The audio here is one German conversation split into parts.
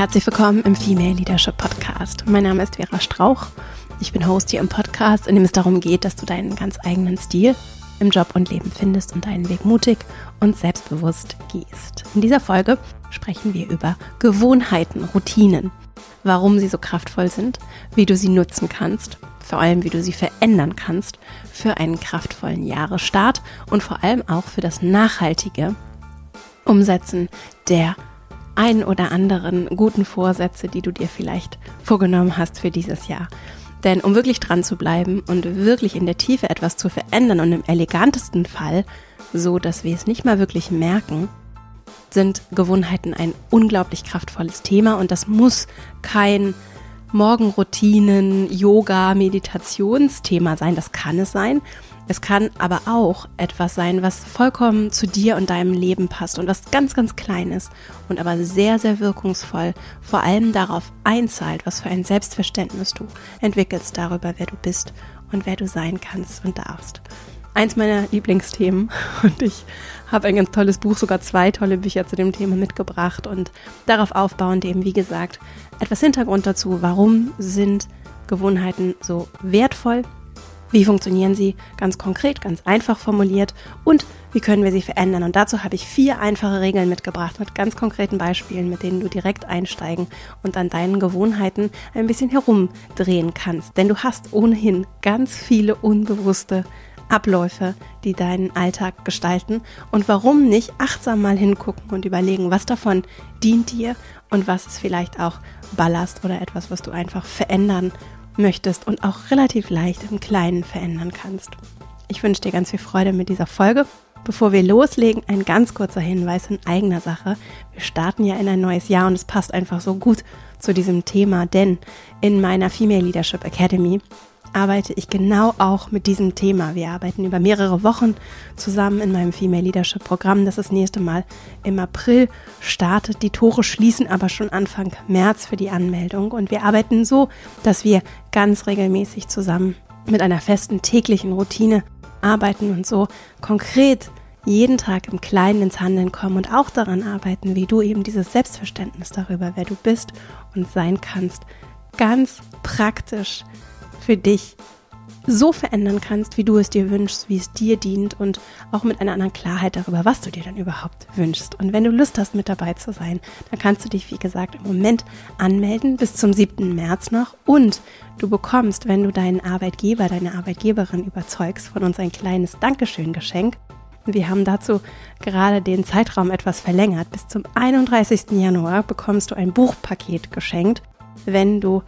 Herzlich willkommen im Female Leadership Podcast. Mein Name ist Vera Strauch. Ich bin Host hier im Podcast, in dem es darum geht, dass du deinen ganz eigenen Stil im Job und Leben findest und deinen Weg mutig und selbstbewusst gehst. In dieser Folge sprechen wir über Gewohnheiten, Routinen, warum sie so kraftvoll sind, wie du sie nutzen kannst, vor allem wie du sie verändern kannst für einen kraftvollen Jahresstart und vor allem auch für das nachhaltige Umsetzen der einen oder anderen guten Vorsätze, die du dir vielleicht vorgenommen hast für dieses Jahr. Denn um wirklich dran zu bleiben und wirklich in der Tiefe etwas zu verändern und im elegantesten Fall, so dass wir es nicht mal wirklich merken, sind Gewohnheiten ein unglaublich kraftvolles Thema und das muss kein Morgenroutinen, Yoga, Meditationsthema sein, das kann es sein, es kann aber auch etwas sein, was vollkommen zu dir und deinem Leben passt und was ganz, ganz klein ist und aber sehr, sehr wirkungsvoll vor allem darauf einzahlt, was für ein Selbstverständnis du entwickelst darüber, wer du bist und wer du sein kannst und darfst. Eins meiner Lieblingsthemen und ich habe ein ganz tolles Buch, sogar zwei tolle Bücher zu dem Thema mitgebracht und darauf aufbauend eben, wie gesagt, etwas Hintergrund dazu, warum sind Gewohnheiten so wertvoll wie funktionieren sie ganz konkret, ganz einfach formuliert und wie können wir sie verändern? Und dazu habe ich vier einfache Regeln mitgebracht mit ganz konkreten Beispielen, mit denen du direkt einsteigen und an deinen Gewohnheiten ein bisschen herumdrehen kannst. Denn du hast ohnehin ganz viele unbewusste Abläufe, die deinen Alltag gestalten und warum nicht achtsam mal hingucken und überlegen, was davon dient dir und was ist vielleicht auch Ballast oder etwas, was du einfach verändern möchtest und auch relativ leicht im Kleinen verändern kannst. Ich wünsche dir ganz viel Freude mit dieser Folge. Bevor wir loslegen, ein ganz kurzer Hinweis in eigener Sache. Wir starten ja in ein neues Jahr und es passt einfach so gut zu diesem Thema, denn in meiner Female Leadership Academy arbeite ich genau auch mit diesem Thema. Wir arbeiten über mehrere Wochen zusammen in meinem Female Leadership Programm, das das nächste Mal im April startet. Die Tore schließen aber schon Anfang März für die Anmeldung und wir arbeiten so, dass wir ganz regelmäßig zusammen mit einer festen täglichen Routine arbeiten und so konkret jeden Tag im Kleinen ins Handeln kommen und auch daran arbeiten, wie du eben dieses Selbstverständnis darüber, wer du bist und sein kannst, ganz praktisch für dich so verändern kannst, wie du es dir wünschst, wie es dir dient und auch mit einer anderen Klarheit darüber, was du dir dann überhaupt wünschst. Und wenn du Lust hast, mit dabei zu sein, dann kannst du dich, wie gesagt, im Moment anmelden bis zum 7. März noch und du bekommst, wenn du deinen Arbeitgeber, deine Arbeitgeberin überzeugst, von uns ein kleines Dankeschön-Geschenk. Wir haben dazu gerade den Zeitraum etwas verlängert. Bis zum 31. Januar bekommst du ein Buchpaket geschenkt, wenn du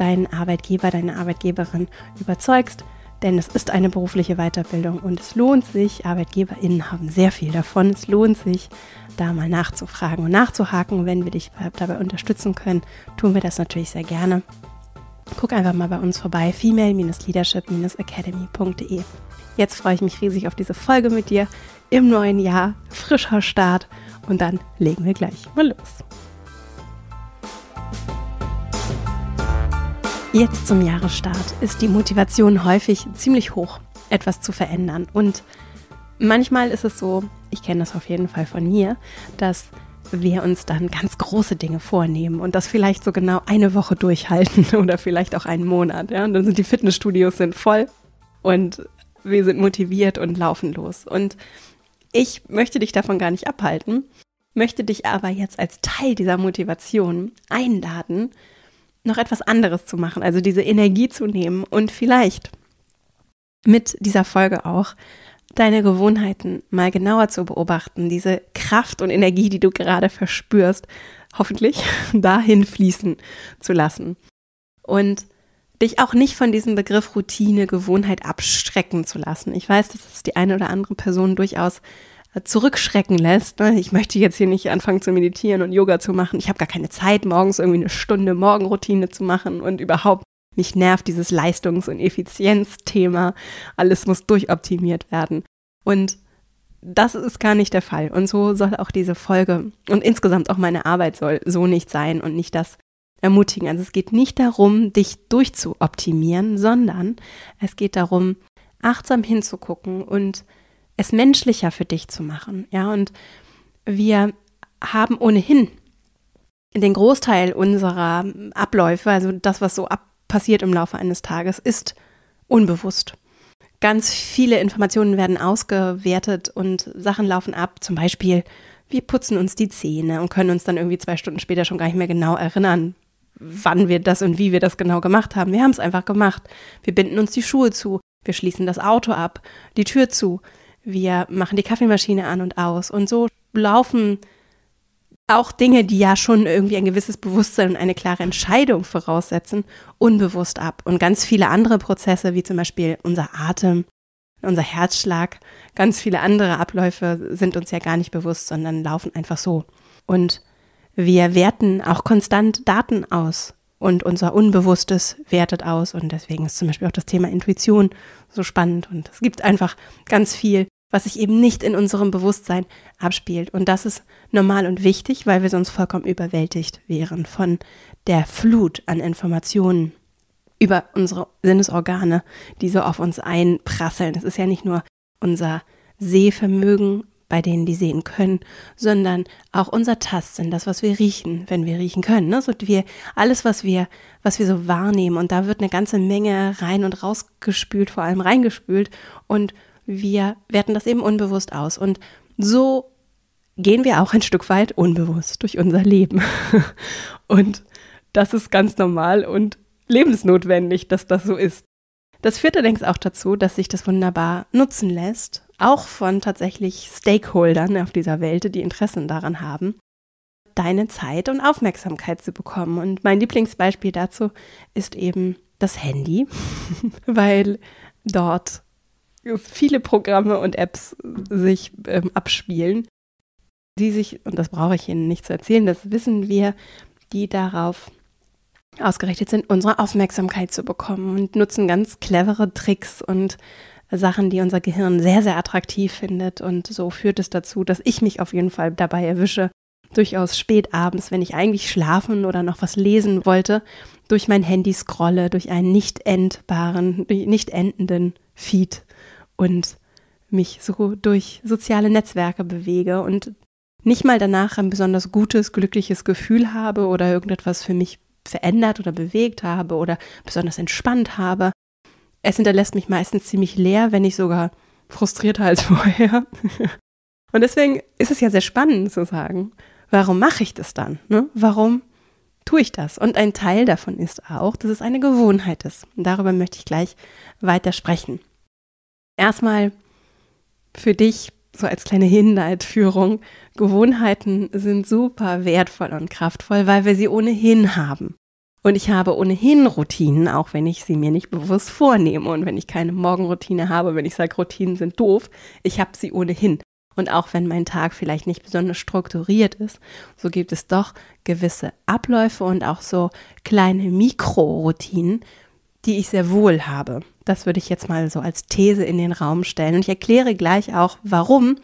deinen Arbeitgeber, deine Arbeitgeberin überzeugst. Denn es ist eine berufliche Weiterbildung und es lohnt sich, ArbeitgeberInnen haben sehr viel davon, es lohnt sich, da mal nachzufragen und nachzuhaken. wenn wir dich dabei unterstützen können, tun wir das natürlich sehr gerne. Guck einfach mal bei uns vorbei, female-leadership-academy.de. Jetzt freue ich mich riesig auf diese Folge mit dir im neuen Jahr, frischer Start und dann legen wir gleich mal los. Jetzt zum Jahresstart ist die Motivation häufig ziemlich hoch, etwas zu verändern. Und manchmal ist es so, ich kenne das auf jeden Fall von mir, dass wir uns dann ganz große Dinge vornehmen und das vielleicht so genau eine Woche durchhalten oder vielleicht auch einen Monat. Ja? Und dann sind die Fitnessstudios sind voll und wir sind motiviert und laufen los. Und ich möchte dich davon gar nicht abhalten, möchte dich aber jetzt als Teil dieser Motivation einladen, noch etwas anderes zu machen, also diese Energie zu nehmen und vielleicht mit dieser Folge auch deine Gewohnheiten mal genauer zu beobachten, diese Kraft und Energie, die du gerade verspürst, hoffentlich dahin fließen zu lassen. Und dich auch nicht von diesem Begriff Routine, Gewohnheit abschrecken zu lassen. Ich weiß, dass es die eine oder andere Person durchaus zurückschrecken lässt. Ne? Ich möchte jetzt hier nicht anfangen zu meditieren und Yoga zu machen. Ich habe gar keine Zeit, morgens irgendwie eine Stunde Morgenroutine zu machen und überhaupt mich nervt dieses Leistungs- und Effizienzthema. Alles muss durchoptimiert werden. Und das ist gar nicht der Fall. Und so soll auch diese Folge und insgesamt auch meine Arbeit soll so nicht sein und nicht das ermutigen. Also es geht nicht darum, dich durchzuoptimieren, sondern es geht darum, achtsam hinzugucken und es menschlicher für dich zu machen. Ja, und wir haben ohnehin den Großteil unserer Abläufe, also das, was so ab passiert im Laufe eines Tages, ist unbewusst. Ganz viele Informationen werden ausgewertet und Sachen laufen ab. Zum Beispiel, wir putzen uns die Zähne und können uns dann irgendwie zwei Stunden später schon gar nicht mehr genau erinnern, wann wir das und wie wir das genau gemacht haben. Wir haben es einfach gemacht. Wir binden uns die Schuhe zu, wir schließen das Auto ab, die Tür zu wir machen die Kaffeemaschine an und aus. Und so laufen auch Dinge, die ja schon irgendwie ein gewisses Bewusstsein und eine klare Entscheidung voraussetzen, unbewusst ab. Und ganz viele andere Prozesse, wie zum Beispiel unser Atem, unser Herzschlag, ganz viele andere Abläufe sind uns ja gar nicht bewusst, sondern laufen einfach so. Und wir werten auch konstant Daten aus und unser Unbewusstes wertet aus. Und deswegen ist zum Beispiel auch das Thema Intuition so spannend. Und es gibt einfach ganz viel, was sich eben nicht in unserem Bewusstsein abspielt. Und das ist normal und wichtig, weil wir sonst vollkommen überwältigt wären von der Flut an Informationen über unsere Sinnesorgane, die so auf uns einprasseln. Es ist ja nicht nur unser Sehvermögen bei denen die sehen können, sondern auch unser Tastsinn, das, was wir riechen, wenn wir riechen können. Ne? So wir, alles, was wir, was wir so wahrnehmen. Und da wird eine ganze Menge rein und rausgespült, vor allem reingespült. Und wir werten das eben unbewusst aus. Und so gehen wir auch ein Stück weit unbewusst durch unser Leben. und das ist ganz normal und lebensnotwendig, dass das so ist. Das führt allerdings auch dazu, dass sich das wunderbar nutzen lässt auch von tatsächlich Stakeholdern auf dieser Welt, die Interessen daran haben, deine Zeit und Aufmerksamkeit zu bekommen. Und mein Lieblingsbeispiel dazu ist eben das Handy, weil dort viele Programme und Apps sich ähm, abspielen, die sich, und das brauche ich Ihnen nicht zu erzählen, das wissen wir, die darauf ausgerichtet sind, unsere Aufmerksamkeit zu bekommen und nutzen ganz clevere Tricks und Sachen, die unser Gehirn sehr, sehr attraktiv findet. Und so führt es dazu, dass ich mich auf jeden Fall dabei erwische, durchaus spät abends, wenn ich eigentlich schlafen oder noch was lesen wollte, durch mein Handy scrolle, durch einen nicht endbaren, nicht endenden Feed und mich so durch soziale Netzwerke bewege und nicht mal danach ein besonders gutes, glückliches Gefühl habe oder irgendetwas für mich verändert oder bewegt habe oder besonders entspannt habe, es hinterlässt mich meistens ziemlich leer, wenn nicht sogar frustrierter als vorher. Und deswegen ist es ja sehr spannend zu sagen, warum mache ich das dann? Ne? Warum tue ich das? Und ein Teil davon ist auch, dass es eine Gewohnheit ist. Und darüber möchte ich gleich weiter sprechen. Erstmal für dich so als kleine Hinleitführung. Gewohnheiten sind super wertvoll und kraftvoll, weil wir sie ohnehin haben. Und ich habe ohnehin Routinen, auch wenn ich sie mir nicht bewusst vornehme. Und wenn ich keine Morgenroutine habe, wenn ich sage, Routinen sind doof, ich habe sie ohnehin. Und auch wenn mein Tag vielleicht nicht besonders strukturiert ist, so gibt es doch gewisse Abläufe und auch so kleine Mikroroutinen, die ich sehr wohl habe. Das würde ich jetzt mal so als These in den Raum stellen. Und ich erkläre gleich auch, warum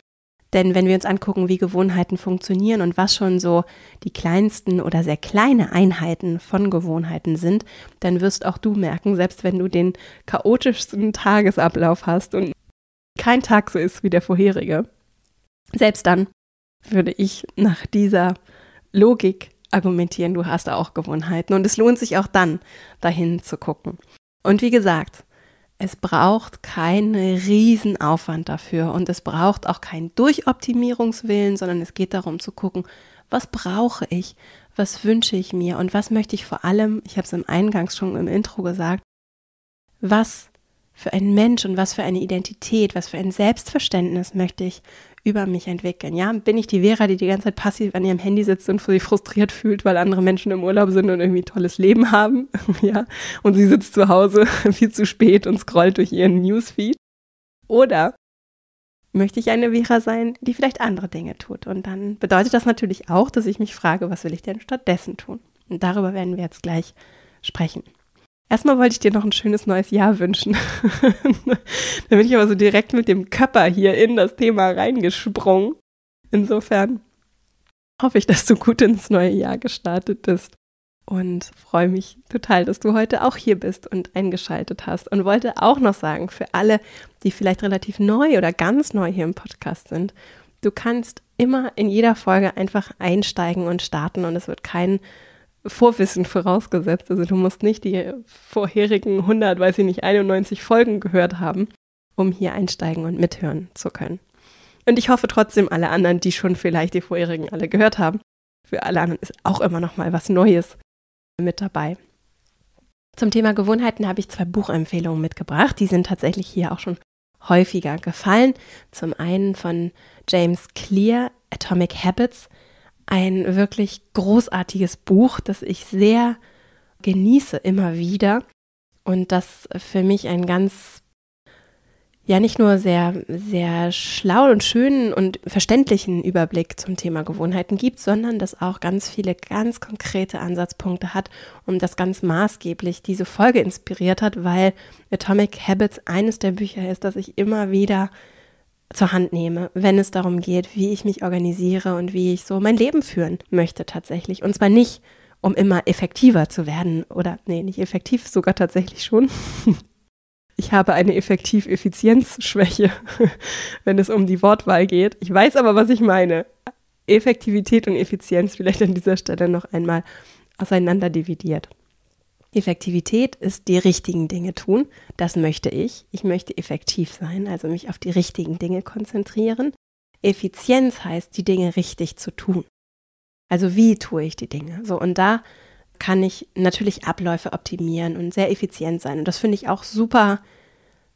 denn wenn wir uns angucken, wie Gewohnheiten funktionieren und was schon so die kleinsten oder sehr kleine Einheiten von Gewohnheiten sind, dann wirst auch du merken, selbst wenn du den chaotischsten Tagesablauf hast und kein Tag so ist wie der vorherige, selbst dann würde ich nach dieser Logik argumentieren, du hast auch Gewohnheiten und es lohnt sich auch dann, dahin zu gucken. Und wie gesagt, es braucht keinen Riesenaufwand dafür und es braucht auch keinen Durchoptimierungswillen, sondern es geht darum zu gucken, was brauche ich, was wünsche ich mir und was möchte ich vor allem, ich habe es im Eingangs schon im Intro gesagt, was für ein Mensch und was für eine Identität, was für ein Selbstverständnis möchte ich über mich entwickeln. Ja, bin ich die Vera, die die ganze Zeit passiv an ihrem Handy sitzt und sich frustriert fühlt, weil andere Menschen im Urlaub sind und irgendwie ein tolles Leben haben, ja, und sie sitzt zu Hause viel zu spät und scrollt durch ihren Newsfeed? Oder möchte ich eine Vera sein, die vielleicht andere Dinge tut? Und dann bedeutet das natürlich auch, dass ich mich frage, was will ich denn stattdessen tun? Und darüber werden wir jetzt gleich sprechen. Erstmal wollte ich dir noch ein schönes neues Jahr wünschen. da bin ich aber so direkt mit dem Körper hier in das Thema reingesprungen. Insofern hoffe ich, dass du gut ins neue Jahr gestartet bist und freue mich total, dass du heute auch hier bist und eingeschaltet hast. Und wollte auch noch sagen, für alle, die vielleicht relativ neu oder ganz neu hier im Podcast sind, du kannst immer in jeder Folge einfach einsteigen und starten und es wird keinen Vorwissen vorausgesetzt. Also du musst nicht die vorherigen 100, weiß ich nicht, 91 Folgen gehört haben, um hier einsteigen und mithören zu können. Und ich hoffe trotzdem, alle anderen, die schon vielleicht die vorherigen alle gehört haben, für alle anderen ist auch immer noch mal was Neues mit dabei. Zum Thema Gewohnheiten habe ich zwei Buchempfehlungen mitgebracht. Die sind tatsächlich hier auch schon häufiger gefallen. Zum einen von James Clear, Atomic Habits ein wirklich großartiges Buch, das ich sehr genieße immer wieder und das für mich ein ganz ja nicht nur sehr, sehr schlau und schönen und verständlichen Überblick zum Thema Gewohnheiten gibt, sondern das auch ganz viele ganz konkrete Ansatzpunkte hat und das ganz maßgeblich diese Folge inspiriert hat, weil Atomic Habits eines der Bücher ist, das ich immer wieder zur Hand nehme, wenn es darum geht, wie ich mich organisiere und wie ich so mein Leben führen möchte tatsächlich. Und zwar nicht, um immer effektiver zu werden oder, nee, nicht effektiv, sogar tatsächlich schon. Ich habe eine Effektiv-Effizienz-Schwäche, wenn es um die Wortwahl geht. Ich weiß aber, was ich meine. Effektivität und Effizienz vielleicht an dieser Stelle noch einmal auseinander dividiert. Effektivität ist die richtigen Dinge tun. Das möchte ich. Ich möchte effektiv sein, also mich auf die richtigen Dinge konzentrieren. Effizienz heißt, die Dinge richtig zu tun. Also wie tue ich die Dinge? So und da kann ich natürlich Abläufe optimieren und sehr effizient sein. Und das finde ich auch super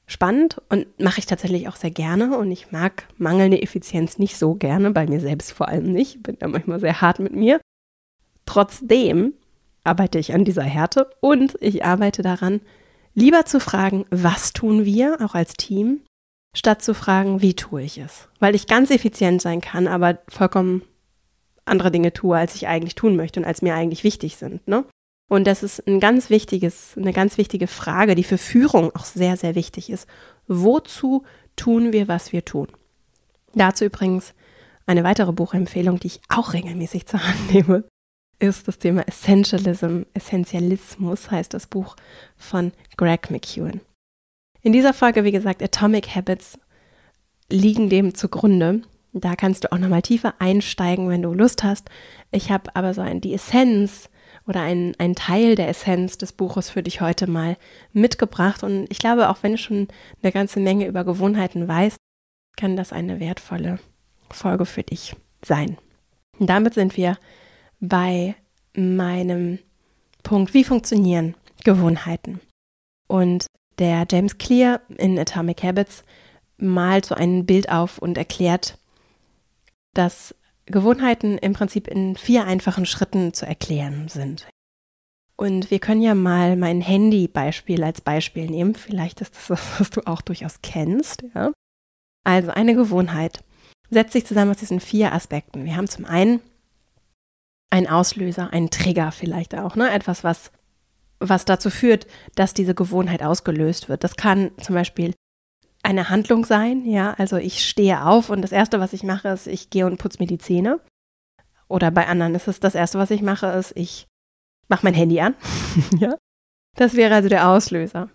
spannend und mache ich tatsächlich auch sehr gerne. Und ich mag mangelnde Effizienz nicht so gerne, bei mir selbst vor allem nicht. Ich Bin da manchmal sehr hart mit mir. Trotzdem arbeite ich an dieser Härte und ich arbeite daran, lieber zu fragen, was tun wir, auch als Team, statt zu fragen, wie tue ich es. Weil ich ganz effizient sein kann, aber vollkommen andere Dinge tue, als ich eigentlich tun möchte und als mir eigentlich wichtig sind. Ne? Und das ist ein ganz wichtiges, eine ganz wichtige Frage, die für Führung auch sehr, sehr wichtig ist. Wozu tun wir, was wir tun? Dazu übrigens eine weitere Buchempfehlung, die ich auch regelmäßig zur Hand nehme ist das Thema Essentialism. Essentialismus heißt das Buch von Greg McEwen. In dieser Folge, wie gesagt, Atomic Habits liegen dem zugrunde. Da kannst du auch nochmal tiefer einsteigen, wenn du Lust hast. Ich habe aber so ein, die Essenz oder einen, einen Teil der Essenz des Buches für dich heute mal mitgebracht. Und ich glaube, auch wenn du schon eine ganze Menge über Gewohnheiten weißt, kann das eine wertvolle Folge für dich sein. Und damit sind wir bei meinem Punkt, wie funktionieren Gewohnheiten? Und der James Clear in Atomic Habits malt so ein Bild auf und erklärt, dass Gewohnheiten im Prinzip in vier einfachen Schritten zu erklären sind. Und wir können ja mal mein Handy-Beispiel als Beispiel nehmen. Vielleicht ist das was, was du auch durchaus kennst. Ja? Also eine Gewohnheit setzt sich zusammen aus diesen vier Aspekten. Wir haben zum einen ein Auslöser, ein Trigger vielleicht auch, ne? Etwas, was, was dazu führt, dass diese Gewohnheit ausgelöst wird. Das kann zum Beispiel eine Handlung sein, ja, also ich stehe auf und das Erste, was ich mache, ist, ich gehe und putze mir die Zähne. Oder bei anderen ist es das Erste, was ich mache, ist, ich mache mein Handy an. ja? Das wäre also der Auslöser.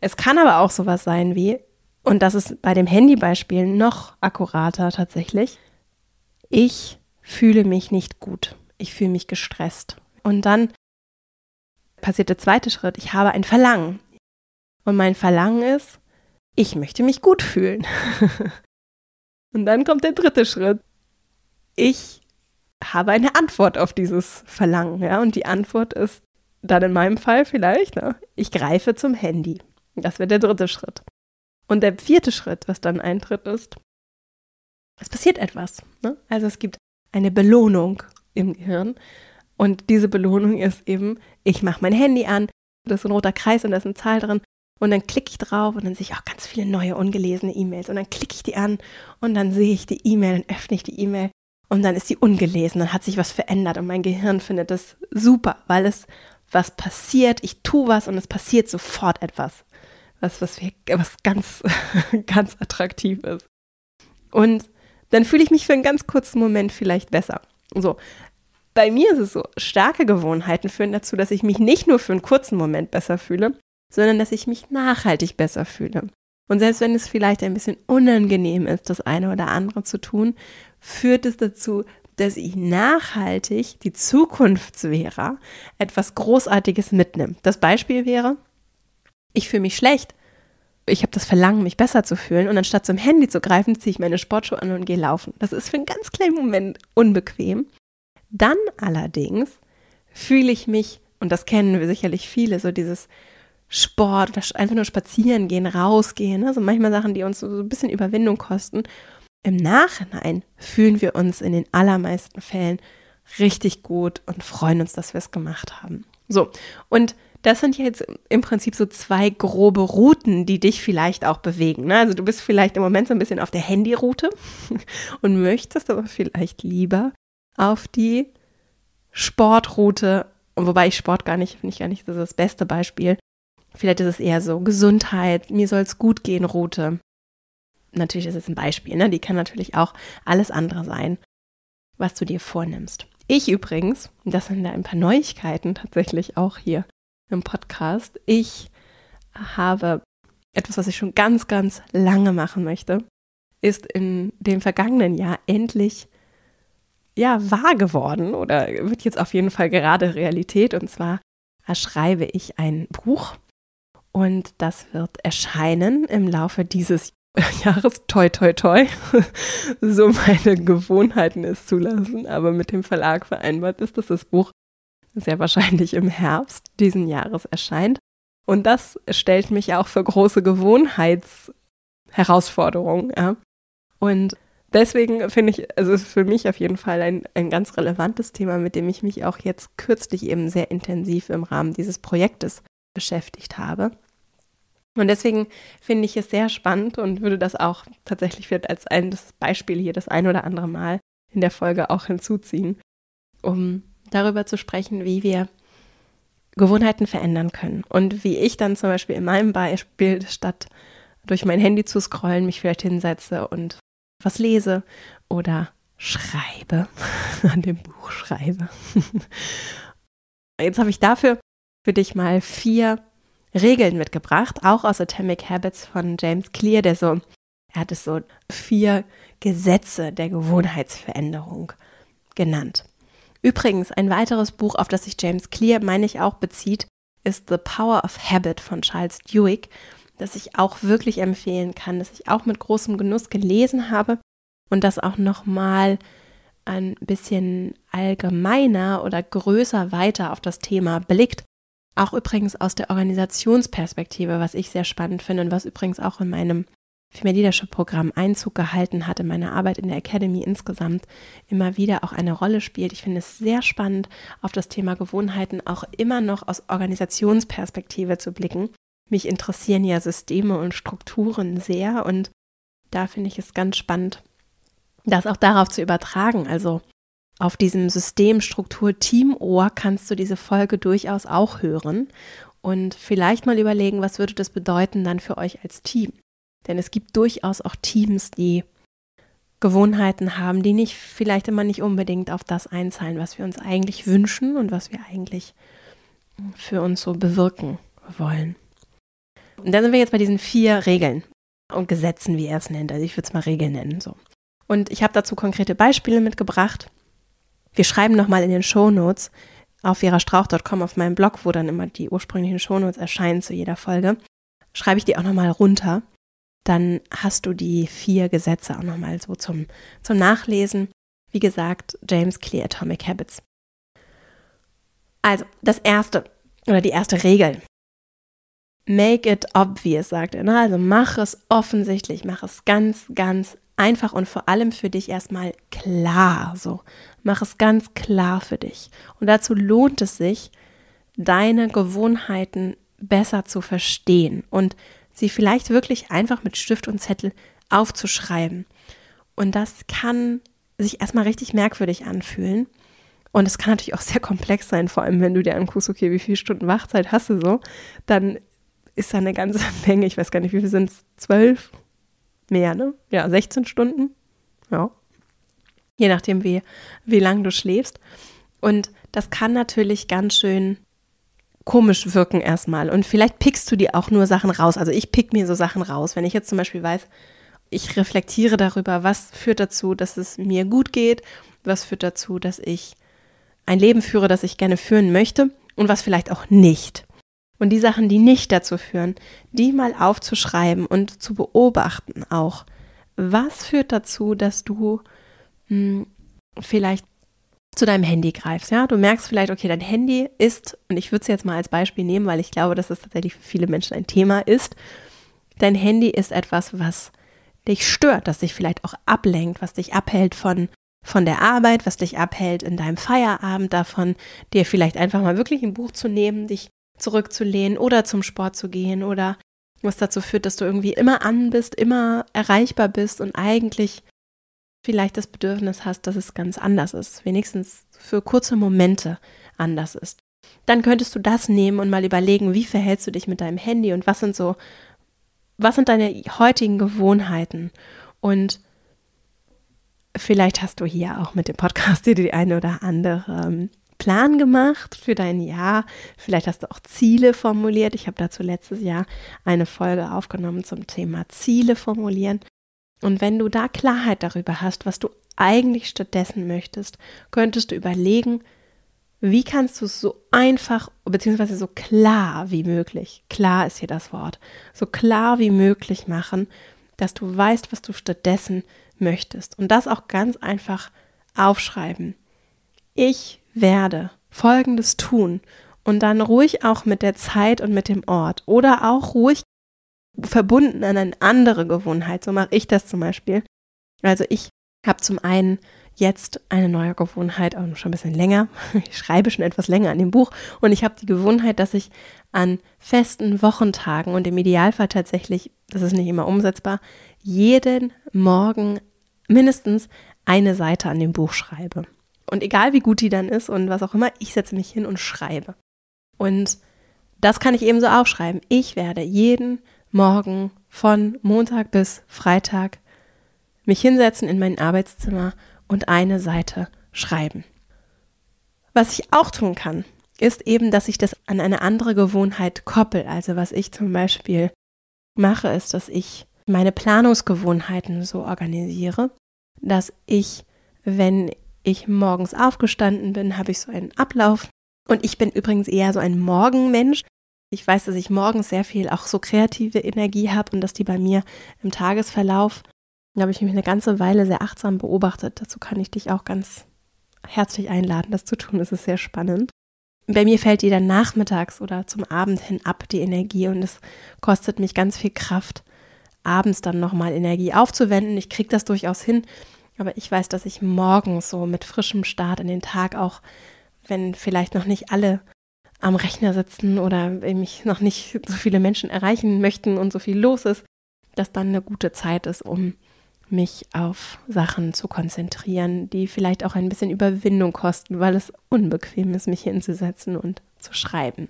Es kann aber auch sowas sein wie, und das ist bei dem Handybeispiel noch akkurater tatsächlich, ich fühle mich nicht gut ich fühle mich gestresst. Und dann passiert der zweite Schritt, ich habe ein Verlangen. Und mein Verlangen ist, ich möchte mich gut fühlen. und dann kommt der dritte Schritt. Ich habe eine Antwort auf dieses Verlangen. Ja? Und die Antwort ist dann in meinem Fall vielleicht, ne? ich greife zum Handy. Das wäre der dritte Schritt. Und der vierte Schritt, was dann eintritt, ist, es passiert etwas. Ne? Also es gibt eine Belohnung im Gehirn. Und diese Belohnung ist eben, ich mache mein Handy an, da ist ein roter Kreis und da ist eine Zahl drin. Und dann klicke ich drauf und dann sehe ich auch ganz viele neue ungelesene E-Mails. Und dann klicke ich die an und dann sehe ich die E-Mail, und öffne ich die E-Mail und dann ist die ungelesen, dann hat sich was verändert und mein Gehirn findet das super, weil es was passiert, ich tue was und es passiert sofort etwas. Was, was, wir, was ganz, ganz attraktiv ist. Und dann fühle ich mich für einen ganz kurzen Moment vielleicht besser. So. Bei mir ist es so, starke Gewohnheiten führen dazu, dass ich mich nicht nur für einen kurzen Moment besser fühle, sondern dass ich mich nachhaltig besser fühle. Und selbst wenn es vielleicht ein bisschen unangenehm ist, das eine oder andere zu tun, führt es dazu, dass ich nachhaltig die Zukunftsvera etwas Großartiges mitnimmt. Das Beispiel wäre, ich fühle mich schlecht, ich habe das Verlangen, mich besser zu fühlen. Und anstatt zum Handy zu greifen, ziehe ich meine Sportschuhe an und gehe laufen. Das ist für einen ganz kleinen Moment unbequem. Dann allerdings fühle ich mich, und das kennen wir sicherlich viele, so dieses Sport oder einfach nur spazieren gehen, rausgehen, ne? so manchmal Sachen, die uns so ein bisschen Überwindung kosten. Im Nachhinein fühlen wir uns in den allermeisten Fällen richtig gut und freuen uns, dass wir es gemacht haben. So, und das sind jetzt im Prinzip so zwei grobe Routen, die dich vielleicht auch bewegen. Ne? Also du bist vielleicht im Moment so ein bisschen auf der Handyroute und möchtest aber vielleicht lieber auf die Sportroute, wobei ich Sport gar nicht, finde ich gar nicht das, ist das beste Beispiel. Vielleicht ist es eher so Gesundheit, mir soll es gut gehen Route. Natürlich ist es ein Beispiel, ne? die kann natürlich auch alles andere sein, was du dir vornimmst. Ich übrigens, das sind da ein paar Neuigkeiten tatsächlich auch hier im Podcast. Ich habe etwas, was ich schon ganz, ganz lange machen möchte, ist in dem vergangenen Jahr endlich ja wahr geworden oder wird jetzt auf jeden Fall gerade Realität. Und zwar erschreibe ich ein Buch und das wird erscheinen im Laufe dieses Jahres. Toi, toi, toi. so meine Gewohnheiten es zulassen, aber mit dem Verlag vereinbart ist, dass das Buch sehr wahrscheinlich im Herbst diesen Jahres erscheint. Und das stellt mich auch für große Gewohnheitsherausforderungen. Ja. Und deswegen finde ich, also ist für mich auf jeden Fall ein, ein ganz relevantes Thema, mit dem ich mich auch jetzt kürzlich eben sehr intensiv im Rahmen dieses Projektes beschäftigt habe. Und deswegen finde ich es sehr spannend und würde das auch tatsächlich vielleicht als ein Beispiel hier das ein oder andere Mal in der Folge auch hinzuziehen, um darüber zu sprechen, wie wir Gewohnheiten verändern können. Und wie ich dann zum Beispiel in meinem Beispiel, statt durch mein Handy zu scrollen, mich vielleicht hinsetze und was lese oder schreibe, an dem Buch schreibe. Jetzt habe ich dafür für dich mal vier Regeln mitgebracht, auch aus Atomic Habits von James Clear, der so, er hat es so vier Gesetze der Gewohnheitsveränderung genannt. Übrigens, ein weiteres Buch, auf das sich James Clear, meine ich, auch bezieht, ist The Power of Habit von Charles Duick, das ich auch wirklich empfehlen kann, das ich auch mit großem Genuss gelesen habe und das auch nochmal ein bisschen allgemeiner oder größer weiter auf das Thema blickt. Auch übrigens aus der Organisationsperspektive, was ich sehr spannend finde und was übrigens auch in meinem Female Leadership Programm Einzug gehalten hat in meiner Arbeit in der Academy insgesamt, immer wieder auch eine Rolle spielt. Ich finde es sehr spannend, auf das Thema Gewohnheiten auch immer noch aus Organisationsperspektive zu blicken. Mich interessieren ja Systeme und Strukturen sehr und da finde ich es ganz spannend, das auch darauf zu übertragen. Also auf diesem System Struktur Team Ohr kannst du diese Folge durchaus auch hören und vielleicht mal überlegen, was würde das bedeuten dann für euch als Team? Denn es gibt durchaus auch Teams, die Gewohnheiten haben, die nicht vielleicht immer nicht unbedingt auf das einzahlen, was wir uns eigentlich wünschen und was wir eigentlich hm, für uns so bewirken wollen. Und dann sind wir jetzt bei diesen vier Regeln und Gesetzen, wie er es nennt. Also ich würde es mal Regeln nennen. So. Und ich habe dazu konkrete Beispiele mitgebracht. Wir schreiben nochmal in den Show Notes auf verastrauch.com auf meinem Blog, wo dann immer die ursprünglichen Shownotes erscheinen zu jeder Folge, schreibe ich die auch nochmal runter dann hast du die vier Gesetze auch nochmal so zum, zum Nachlesen. Wie gesagt, James Clear Atomic Habits. Also, das erste oder die erste Regel. Make it obvious, sagt er. Ne? Also mach es offensichtlich, mach es ganz, ganz einfach und vor allem für dich erstmal klar. So, mach es ganz klar für dich. Und dazu lohnt es sich, deine Gewohnheiten besser zu verstehen und sie vielleicht wirklich einfach mit Stift und Zettel aufzuschreiben. Und das kann sich erstmal richtig merkwürdig anfühlen. Und es kann natürlich auch sehr komplex sein, vor allem wenn du dir anguckst, okay, wie viele Stunden Wachzeit hast du so, dann ist da eine ganze Menge, ich weiß gar nicht, wie viel sind es, zwölf? Mehr, ne? Ja, 16 Stunden. Ja. Je nachdem, wie, wie lang du schläfst. Und das kann natürlich ganz schön komisch wirken erstmal. Und vielleicht pickst du dir auch nur Sachen raus. Also ich pick mir so Sachen raus. Wenn ich jetzt zum Beispiel weiß, ich reflektiere darüber, was führt dazu, dass es mir gut geht, was führt dazu, dass ich ein Leben führe, das ich gerne führen möchte und was vielleicht auch nicht. Und die Sachen, die nicht dazu führen, die mal aufzuschreiben und zu beobachten auch. Was führt dazu, dass du mh, hm, vielleicht zu deinem Handy greifst. Ja, du merkst vielleicht, okay, dein Handy ist, und ich würde es jetzt mal als Beispiel nehmen, weil ich glaube, dass es das tatsächlich für viele Menschen ein Thema ist. Dein Handy ist etwas, was dich stört, das dich vielleicht auch ablenkt, was dich abhält von von der Arbeit, was dich abhält in deinem Feierabend davon, dir vielleicht einfach mal wirklich ein Buch zu nehmen, dich zurückzulehnen oder zum Sport zu gehen oder was dazu führt, dass du irgendwie immer an bist, immer erreichbar bist und eigentlich vielleicht das Bedürfnis hast, dass es ganz anders ist, wenigstens für kurze Momente anders ist. Dann könntest du das nehmen und mal überlegen, wie verhältst du dich mit deinem Handy und was sind so, was sind deine heutigen Gewohnheiten? Und vielleicht hast du hier auch mit dem Podcast dir die eine oder andere ähm, Plan gemacht für dein Jahr. Vielleicht hast du auch Ziele formuliert. Ich habe dazu letztes Jahr eine Folge aufgenommen zum Thema Ziele formulieren. Und wenn du da Klarheit darüber hast, was du eigentlich stattdessen möchtest, könntest du überlegen, wie kannst du es so einfach beziehungsweise so klar wie möglich, klar ist hier das Wort, so klar wie möglich machen, dass du weißt, was du stattdessen möchtest. Und das auch ganz einfach aufschreiben. Ich werde Folgendes tun und dann ruhig auch mit der Zeit und mit dem Ort oder auch ruhig verbunden an eine andere Gewohnheit. So mache ich das zum Beispiel. Also ich habe zum einen jetzt eine neue Gewohnheit, auch schon ein bisschen länger. Ich schreibe schon etwas länger an dem Buch und ich habe die Gewohnheit, dass ich an festen Wochentagen und im Idealfall tatsächlich, das ist nicht immer umsetzbar, jeden Morgen mindestens eine Seite an dem Buch schreibe. Und egal wie gut die dann ist und was auch immer, ich setze mich hin und schreibe. Und das kann ich ebenso aufschreiben. Ich werde jeden Morgen von Montag bis Freitag mich hinsetzen in mein Arbeitszimmer und eine Seite schreiben. Was ich auch tun kann, ist eben, dass ich das an eine andere Gewohnheit koppel. Also was ich zum Beispiel mache, ist, dass ich meine Planungsgewohnheiten so organisiere, dass ich, wenn ich morgens aufgestanden bin, habe ich so einen Ablauf. Und ich bin übrigens eher so ein Morgenmensch. Ich weiß, dass ich morgens sehr viel auch so kreative Energie habe und dass die bei mir im Tagesverlauf, da habe ich mich eine ganze Weile sehr achtsam beobachtet. Dazu kann ich dich auch ganz herzlich einladen, das zu tun. Es ist sehr spannend. Bei mir fällt die dann nachmittags oder zum Abend hin ab, die Energie, und es kostet mich ganz viel Kraft, abends dann nochmal Energie aufzuwenden. Ich kriege das durchaus hin, aber ich weiß, dass ich morgens so mit frischem Start in den Tag auch, wenn vielleicht noch nicht alle am Rechner sitzen oder mich noch nicht so viele Menschen erreichen möchten und so viel los ist, dass dann eine gute Zeit ist, um mich auf Sachen zu konzentrieren, die vielleicht auch ein bisschen Überwindung kosten, weil es unbequem ist, mich hinzusetzen und zu schreiben.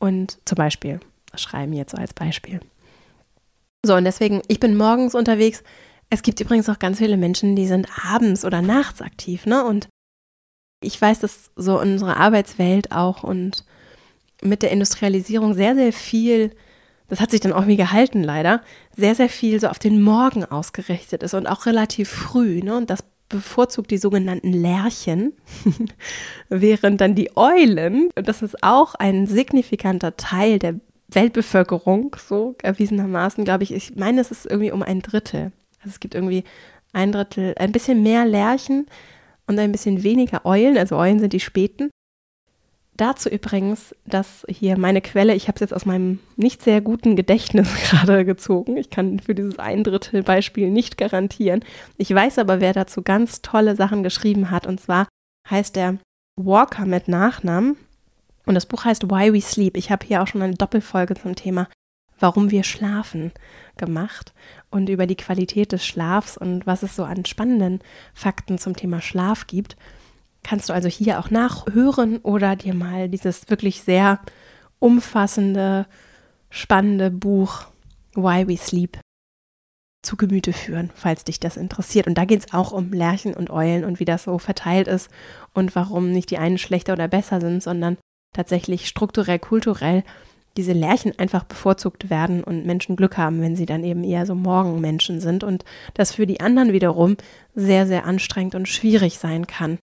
Und zum Beispiel schreiben jetzt so als Beispiel. So, und deswegen, ich bin morgens unterwegs. Es gibt übrigens auch ganz viele Menschen, die sind abends oder nachts aktiv, ne? Und ich weiß, dass so unsere Arbeitswelt auch und mit der Industrialisierung sehr, sehr viel, das hat sich dann auch nie gehalten leider, sehr, sehr viel so auf den Morgen ausgerichtet ist und auch relativ früh. Ne? Und das bevorzugt die sogenannten Lerchen, während dann die Eulen, und das ist auch ein signifikanter Teil der Weltbevölkerung, so erwiesenermaßen, glaube ich, ich meine, es ist irgendwie um ein Drittel. Also es gibt irgendwie ein Drittel, ein bisschen mehr Lerchen und ein bisschen weniger Eulen. Also Eulen sind die Späten. Dazu übrigens, dass hier meine Quelle, ich habe es jetzt aus meinem nicht sehr guten Gedächtnis gerade gezogen. Ich kann für dieses ein Drittel Beispiel nicht garantieren. Ich weiß aber, wer dazu ganz tolle Sachen geschrieben hat. Und zwar heißt er Walker mit Nachnamen. Und das Buch heißt Why We Sleep. Ich habe hier auch schon eine Doppelfolge zum Thema Warum wir schlafen gemacht und über die Qualität des Schlafs und was es so an spannenden Fakten zum Thema Schlaf gibt. Kannst du also hier auch nachhören oder dir mal dieses wirklich sehr umfassende, spannende Buch Why We Sleep zu Gemüte führen, falls dich das interessiert. Und da geht es auch um Lerchen und Eulen und wie das so verteilt ist und warum nicht die einen schlechter oder besser sind, sondern tatsächlich strukturell, kulturell diese Lerchen einfach bevorzugt werden und Menschen Glück haben, wenn sie dann eben eher so Morgenmenschen sind und das für die anderen wiederum sehr, sehr anstrengend und schwierig sein kann,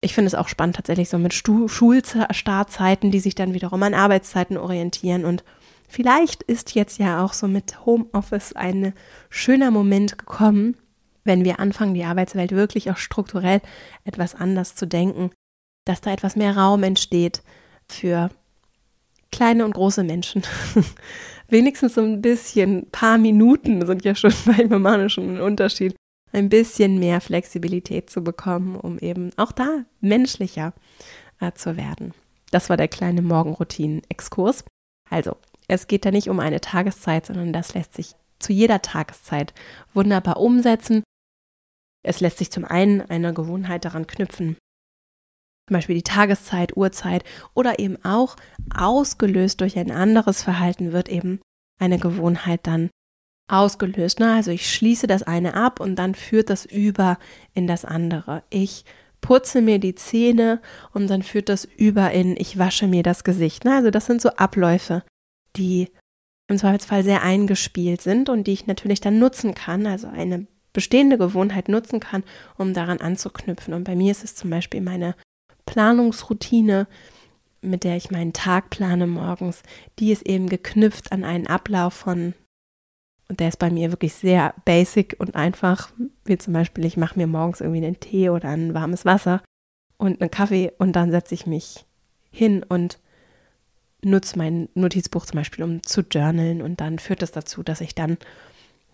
ich finde es auch spannend tatsächlich so mit Stu Schulstartzeiten, die sich dann wiederum an Arbeitszeiten orientieren. Und vielleicht ist jetzt ja auch so mit Homeoffice ein schöner Moment gekommen, wenn wir anfangen, die Arbeitswelt wirklich auch strukturell etwas anders zu denken, dass da etwas mehr Raum entsteht für kleine und große Menschen. Wenigstens so ein bisschen, paar Minuten sind ja schon bei schon ein Unterschied ein bisschen mehr Flexibilität zu bekommen, um eben auch da menschlicher äh, zu werden. Das war der kleine Morgenroutinen-Exkurs. Also, es geht da nicht um eine Tageszeit, sondern das lässt sich zu jeder Tageszeit wunderbar umsetzen. Es lässt sich zum einen einer Gewohnheit daran knüpfen, zum Beispiel die Tageszeit, Uhrzeit oder eben auch ausgelöst durch ein anderes Verhalten wird eben eine Gewohnheit dann ausgelöst. Ne? Also ich schließe das eine ab und dann führt das über in das andere. Ich putze mir die Zähne und dann führt das über in ich wasche mir das Gesicht. Ne? Also das sind so Abläufe, die im Zweifelsfall sehr eingespielt sind und die ich natürlich dann nutzen kann, also eine bestehende Gewohnheit nutzen kann, um daran anzuknüpfen. Und bei mir ist es zum Beispiel meine Planungsroutine, mit der ich meinen Tag plane morgens, die ist eben geknüpft an einen Ablauf von und der ist bei mir wirklich sehr basic und einfach. Wie zum Beispiel, ich mache mir morgens irgendwie einen Tee oder ein warmes Wasser und einen Kaffee und dann setze ich mich hin und nutze mein Notizbuch zum Beispiel, um zu journalen. Und dann führt das dazu, dass ich dann,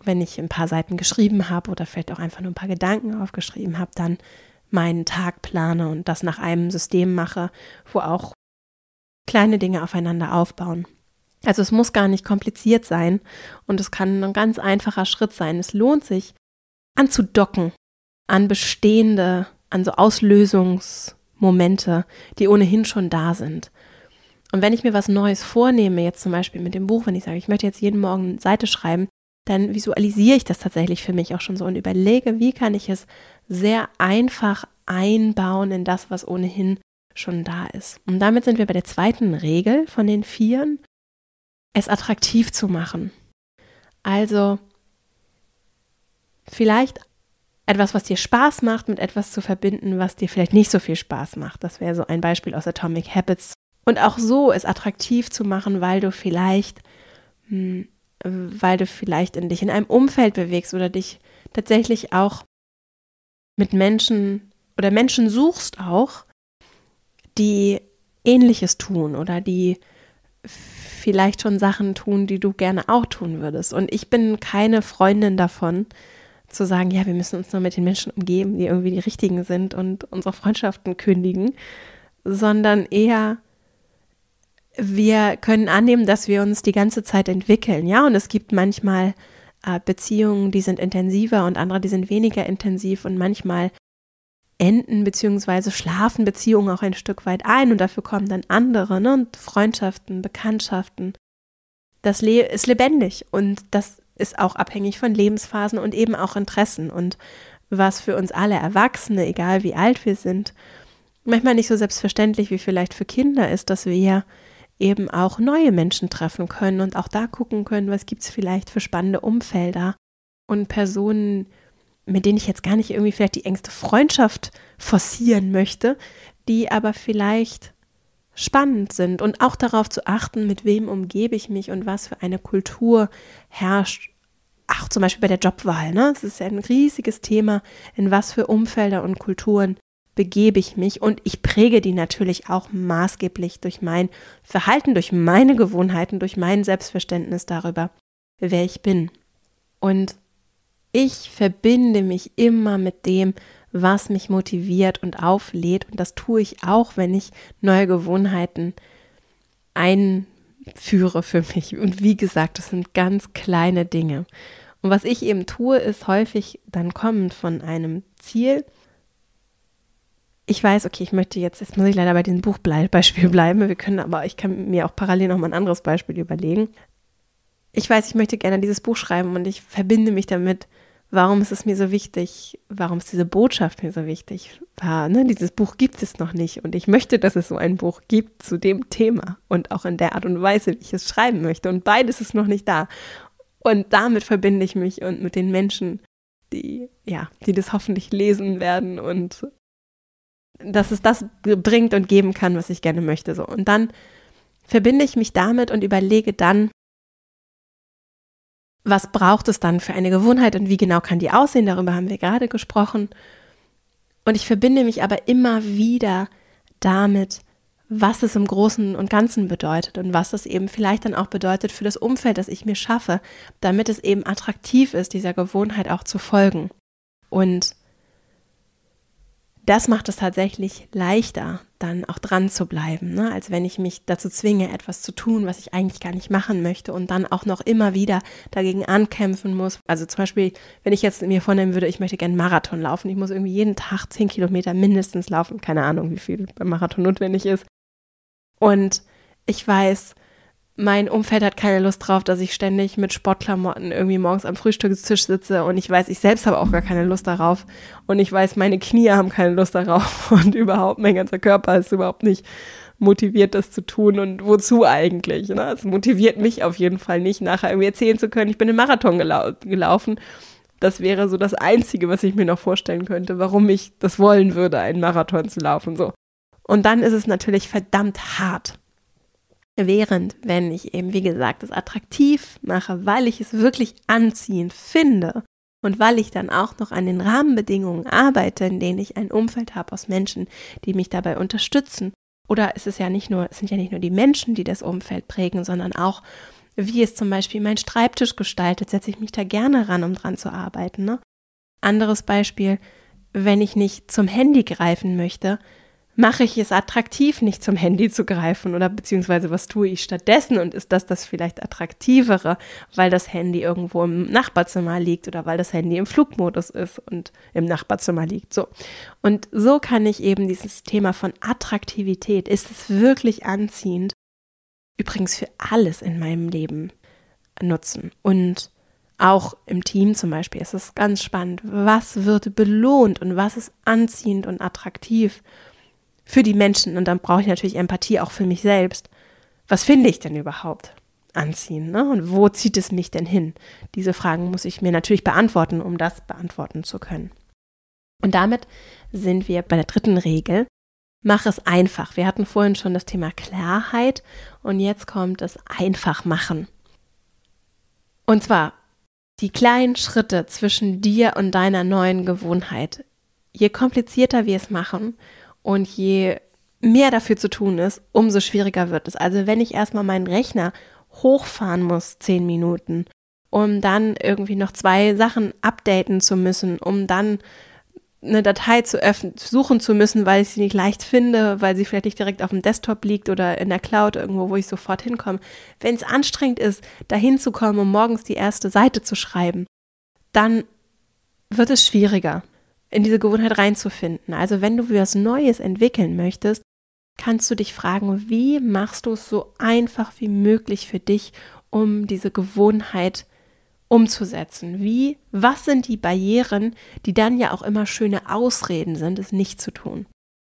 wenn ich ein paar Seiten geschrieben habe oder vielleicht auch einfach nur ein paar Gedanken aufgeschrieben habe, dann meinen Tag plane und das nach einem System mache, wo auch kleine Dinge aufeinander aufbauen. Also es muss gar nicht kompliziert sein und es kann ein ganz einfacher Schritt sein. Es lohnt sich, anzudocken an bestehende, an so Auslösungsmomente, die ohnehin schon da sind. Und wenn ich mir was Neues vornehme, jetzt zum Beispiel mit dem Buch, wenn ich sage, ich möchte jetzt jeden Morgen eine Seite schreiben, dann visualisiere ich das tatsächlich für mich auch schon so und überlege, wie kann ich es sehr einfach einbauen in das, was ohnehin schon da ist. Und damit sind wir bei der zweiten Regel von den Vieren es attraktiv zu machen. Also vielleicht etwas, was dir Spaß macht, mit etwas zu verbinden, was dir vielleicht nicht so viel Spaß macht. Das wäre so ein Beispiel aus Atomic Habits. Und auch so es attraktiv zu machen, weil du vielleicht, mh, hm, weil du vielleicht in dich in einem Umfeld bewegst oder dich tatsächlich auch mit Menschen oder Menschen suchst auch, die ähnliches tun oder die vielleicht schon Sachen tun, die du gerne auch tun würdest. Und ich bin keine Freundin davon, zu sagen, ja, wir müssen uns nur mit den Menschen umgeben, die irgendwie die richtigen sind und unsere Freundschaften kündigen, sondern eher wir können annehmen, dass wir uns die ganze Zeit entwickeln, ja, und es gibt manchmal äh, Beziehungen, die sind intensiver und andere, die sind weniger intensiv und manchmal enden beziehungsweise schlafen Beziehungen auch ein Stück weit ein und dafür kommen dann andere, ne? Und Freundschaften, Bekanntschaften. Das Le ist lebendig und das ist auch abhängig von Lebensphasen und eben auch Interessen und was für uns alle Erwachsene, egal wie alt wir sind, manchmal nicht so selbstverständlich wie vielleicht für Kinder ist, dass wir eben auch neue Menschen treffen können und auch da gucken können, was gibt es vielleicht für spannende Umfelder und Personen, die mit denen ich jetzt gar nicht irgendwie vielleicht die engste Freundschaft forcieren möchte, die aber vielleicht spannend sind und auch darauf zu achten, mit wem umgebe ich mich und was für eine Kultur herrscht. Ach, zum Beispiel bei der Jobwahl, ne? Es ist ja ein riesiges Thema, in was für Umfelder und Kulturen begebe ich mich und ich präge die natürlich auch maßgeblich durch mein Verhalten, durch meine Gewohnheiten, durch mein Selbstverständnis darüber, wer ich bin. Und ich verbinde mich immer mit dem, was mich motiviert und auflädt. Und das tue ich auch, wenn ich neue Gewohnheiten einführe für mich. Und wie gesagt, das sind ganz kleine Dinge. Und was ich eben tue, ist häufig dann kommend von einem Ziel. Ich weiß, okay, ich möchte jetzt, jetzt muss ich leider bei diesem Buchbeispiel bleiben. Wir können aber, ich kann mir auch parallel noch mal ein anderes Beispiel überlegen. Ich weiß, ich möchte gerne dieses Buch schreiben und ich verbinde mich damit, warum ist es mir so wichtig, warum ist diese Botschaft mir so wichtig war. Ne? Dieses Buch gibt es noch nicht und ich möchte, dass es so ein Buch gibt zu dem Thema und auch in der Art und Weise, wie ich es schreiben möchte. Und beides ist noch nicht da. Und damit verbinde ich mich und mit den Menschen, die, ja, die das hoffentlich lesen werden und dass es das bringt und geben kann, was ich gerne möchte. So. Und dann verbinde ich mich damit und überlege dann, was braucht es dann für eine Gewohnheit und wie genau kann die aussehen? Darüber haben wir gerade gesprochen. Und ich verbinde mich aber immer wieder damit, was es im Großen und Ganzen bedeutet und was es eben vielleicht dann auch bedeutet für das Umfeld, das ich mir schaffe, damit es eben attraktiv ist, dieser Gewohnheit auch zu folgen. Und das macht es tatsächlich leichter, dann auch dran zu bleiben. Ne? Als wenn ich mich dazu zwinge, etwas zu tun, was ich eigentlich gar nicht machen möchte und dann auch noch immer wieder dagegen ankämpfen muss. Also zum Beispiel, wenn ich jetzt mir vornehmen würde, ich möchte gerne Marathon laufen, ich muss irgendwie jeden Tag zehn Kilometer mindestens laufen, keine Ahnung, wie viel beim Marathon notwendig ist. Und ich weiß, mein Umfeld hat keine Lust drauf, dass ich ständig mit Sportklamotten irgendwie morgens am Frühstückstisch sitze und ich weiß, ich selbst habe auch gar keine Lust darauf und ich weiß, meine Knie haben keine Lust darauf und überhaupt mein ganzer Körper ist überhaupt nicht motiviert, das zu tun und wozu eigentlich? Ne? Es motiviert mich auf jeden Fall nicht, nachher irgendwie erzählen zu können, ich bin einen Marathon gelau gelaufen. Das wäre so das Einzige, was ich mir noch vorstellen könnte, warum ich das wollen würde, einen Marathon zu laufen. So. Und dann ist es natürlich verdammt hart, Während, wenn ich eben, wie gesagt, es attraktiv mache, weil ich es wirklich anziehend finde und weil ich dann auch noch an den Rahmenbedingungen arbeite, in denen ich ein Umfeld habe aus Menschen, die mich dabei unterstützen. Oder es ist ja nicht nur, es sind ja nicht nur die Menschen, die das Umfeld prägen, sondern auch, wie es zum Beispiel mein Schreibtisch gestaltet, setze ich mich da gerne ran, um dran zu arbeiten. Ne? Anderes Beispiel, wenn ich nicht zum Handy greifen möchte, mache ich es attraktiv, nicht zum Handy zu greifen oder beziehungsweise was tue ich stattdessen und ist das das vielleicht attraktivere, weil das Handy irgendwo im Nachbarzimmer liegt oder weil das Handy im Flugmodus ist und im Nachbarzimmer liegt. So. Und so kann ich eben dieses Thema von Attraktivität, ist es wirklich anziehend, übrigens für alles in meinem Leben nutzen und auch im Team zum Beispiel ist es ganz spannend, was wird belohnt und was ist anziehend und attraktiv für die Menschen und dann brauche ich natürlich Empathie auch für mich selbst. Was finde ich denn überhaupt? Anziehen ne? und wo zieht es mich denn hin? Diese Fragen muss ich mir natürlich beantworten, um das beantworten zu können. Und damit sind wir bei der dritten Regel. Mach es einfach. Wir hatten vorhin schon das Thema Klarheit und jetzt kommt es einfach machen. Und zwar die kleinen Schritte zwischen dir und deiner neuen Gewohnheit. Je komplizierter wir es machen, und je mehr dafür zu tun ist, umso schwieriger wird es. Also wenn ich erstmal meinen Rechner hochfahren muss, zehn Minuten, um dann irgendwie noch zwei Sachen updaten zu müssen, um dann eine Datei zu öffnen, suchen zu müssen, weil ich sie nicht leicht finde, weil sie vielleicht nicht direkt auf dem Desktop liegt oder in der Cloud irgendwo, wo ich sofort hinkomme. Wenn es anstrengend ist, dahin zu kommen, um morgens die erste Seite zu schreiben, dann wird es schwieriger in diese Gewohnheit reinzufinden. Also wenn du was Neues entwickeln möchtest, kannst du dich fragen, wie machst du es so einfach wie möglich für dich, um diese Gewohnheit umzusetzen? Wie, was sind die Barrieren, die dann ja auch immer schöne Ausreden sind, es nicht zu tun?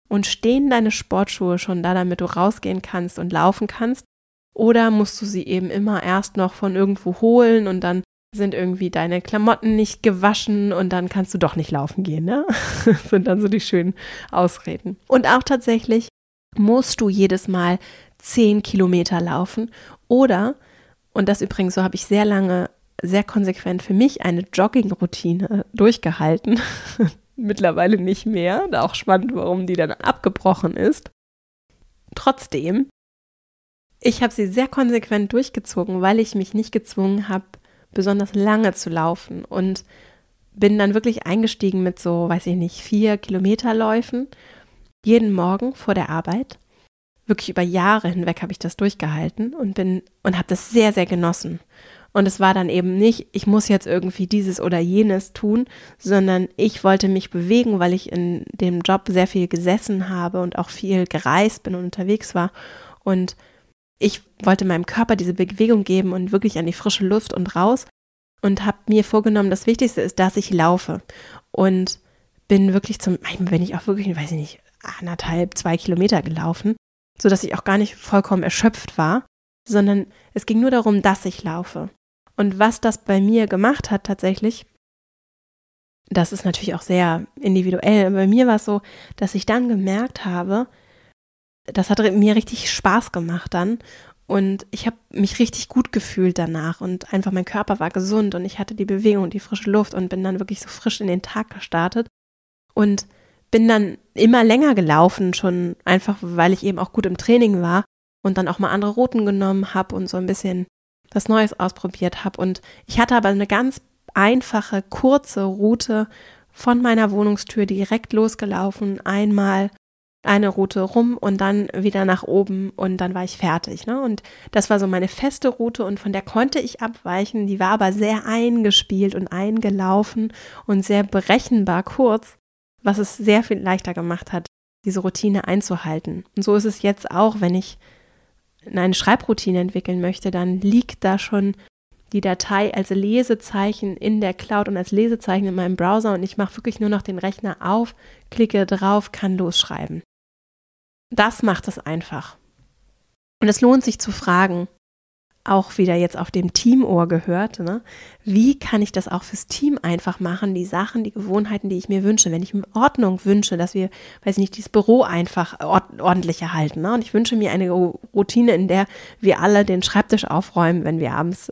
Und stehen deine Sportschuhe schon da, damit du rausgehen kannst und laufen kannst? Oder musst du sie eben immer erst noch von irgendwo holen und dann sind irgendwie deine Klamotten nicht gewaschen und dann kannst du doch nicht laufen gehen. Ne? Das sind dann so die schönen Ausreden. Und auch tatsächlich musst du jedes Mal zehn Kilometer laufen oder, und das übrigens so habe ich sehr lange, sehr konsequent für mich eine Jogging-Routine durchgehalten. Mittlerweile nicht mehr. da Auch spannend, warum die dann abgebrochen ist. Trotzdem, ich habe sie sehr konsequent durchgezogen, weil ich mich nicht gezwungen habe, besonders lange zu laufen und bin dann wirklich eingestiegen mit so, weiß ich nicht, vier Kilometerläufen jeden Morgen vor der Arbeit. Wirklich über Jahre hinweg habe ich das durchgehalten und bin und habe das sehr, sehr genossen. Und es war dann eben nicht, ich muss jetzt irgendwie dieses oder jenes tun, sondern ich wollte mich bewegen, weil ich in dem Job sehr viel gesessen habe und auch viel gereist bin und unterwegs war. Und ich wollte meinem Körper diese Bewegung geben und wirklich an die frische Luft und raus und habe mir vorgenommen, das Wichtigste ist, dass ich laufe und bin wirklich zum, wenn ich auch wirklich, weiß ich nicht, anderthalb, zwei Kilometer gelaufen, sodass ich auch gar nicht vollkommen erschöpft war, sondern es ging nur darum, dass ich laufe. Und was das bei mir gemacht hat tatsächlich, das ist natürlich auch sehr individuell. Bei mir war es so, dass ich dann gemerkt habe, das hat mir richtig Spaß gemacht dann. Und ich habe mich richtig gut gefühlt danach und einfach mein Körper war gesund und ich hatte die Bewegung und die frische Luft und bin dann wirklich so frisch in den Tag gestartet und bin dann immer länger gelaufen, schon einfach, weil ich eben auch gut im Training war und dann auch mal andere Routen genommen habe und so ein bisschen was Neues ausprobiert habe. Und ich hatte aber eine ganz einfache, kurze Route von meiner Wohnungstür direkt losgelaufen, einmal eine Route rum und dann wieder nach oben und dann war ich fertig. Ne? Und das war so meine feste Route und von der konnte ich abweichen. Die war aber sehr eingespielt und eingelaufen und sehr berechenbar kurz, was es sehr viel leichter gemacht hat, diese Routine einzuhalten. Und so ist es jetzt auch, wenn ich eine Schreibroutine entwickeln möchte, dann liegt da schon die Datei als Lesezeichen in der Cloud und als Lesezeichen in meinem Browser und ich mache wirklich nur noch den Rechner auf, klicke drauf, kann losschreiben. Das macht es einfach. Und es lohnt sich zu fragen, auch wieder jetzt auf dem Teamohr gehört, ne? wie kann ich das auch fürs Team einfach machen, die Sachen, die Gewohnheiten, die ich mir wünsche, wenn ich mir Ordnung wünsche, dass wir, weiß ich nicht, dieses Büro einfach ordentlich erhalten. Ne? Und ich wünsche mir eine Routine, in der wir alle den Schreibtisch aufräumen, wenn wir abends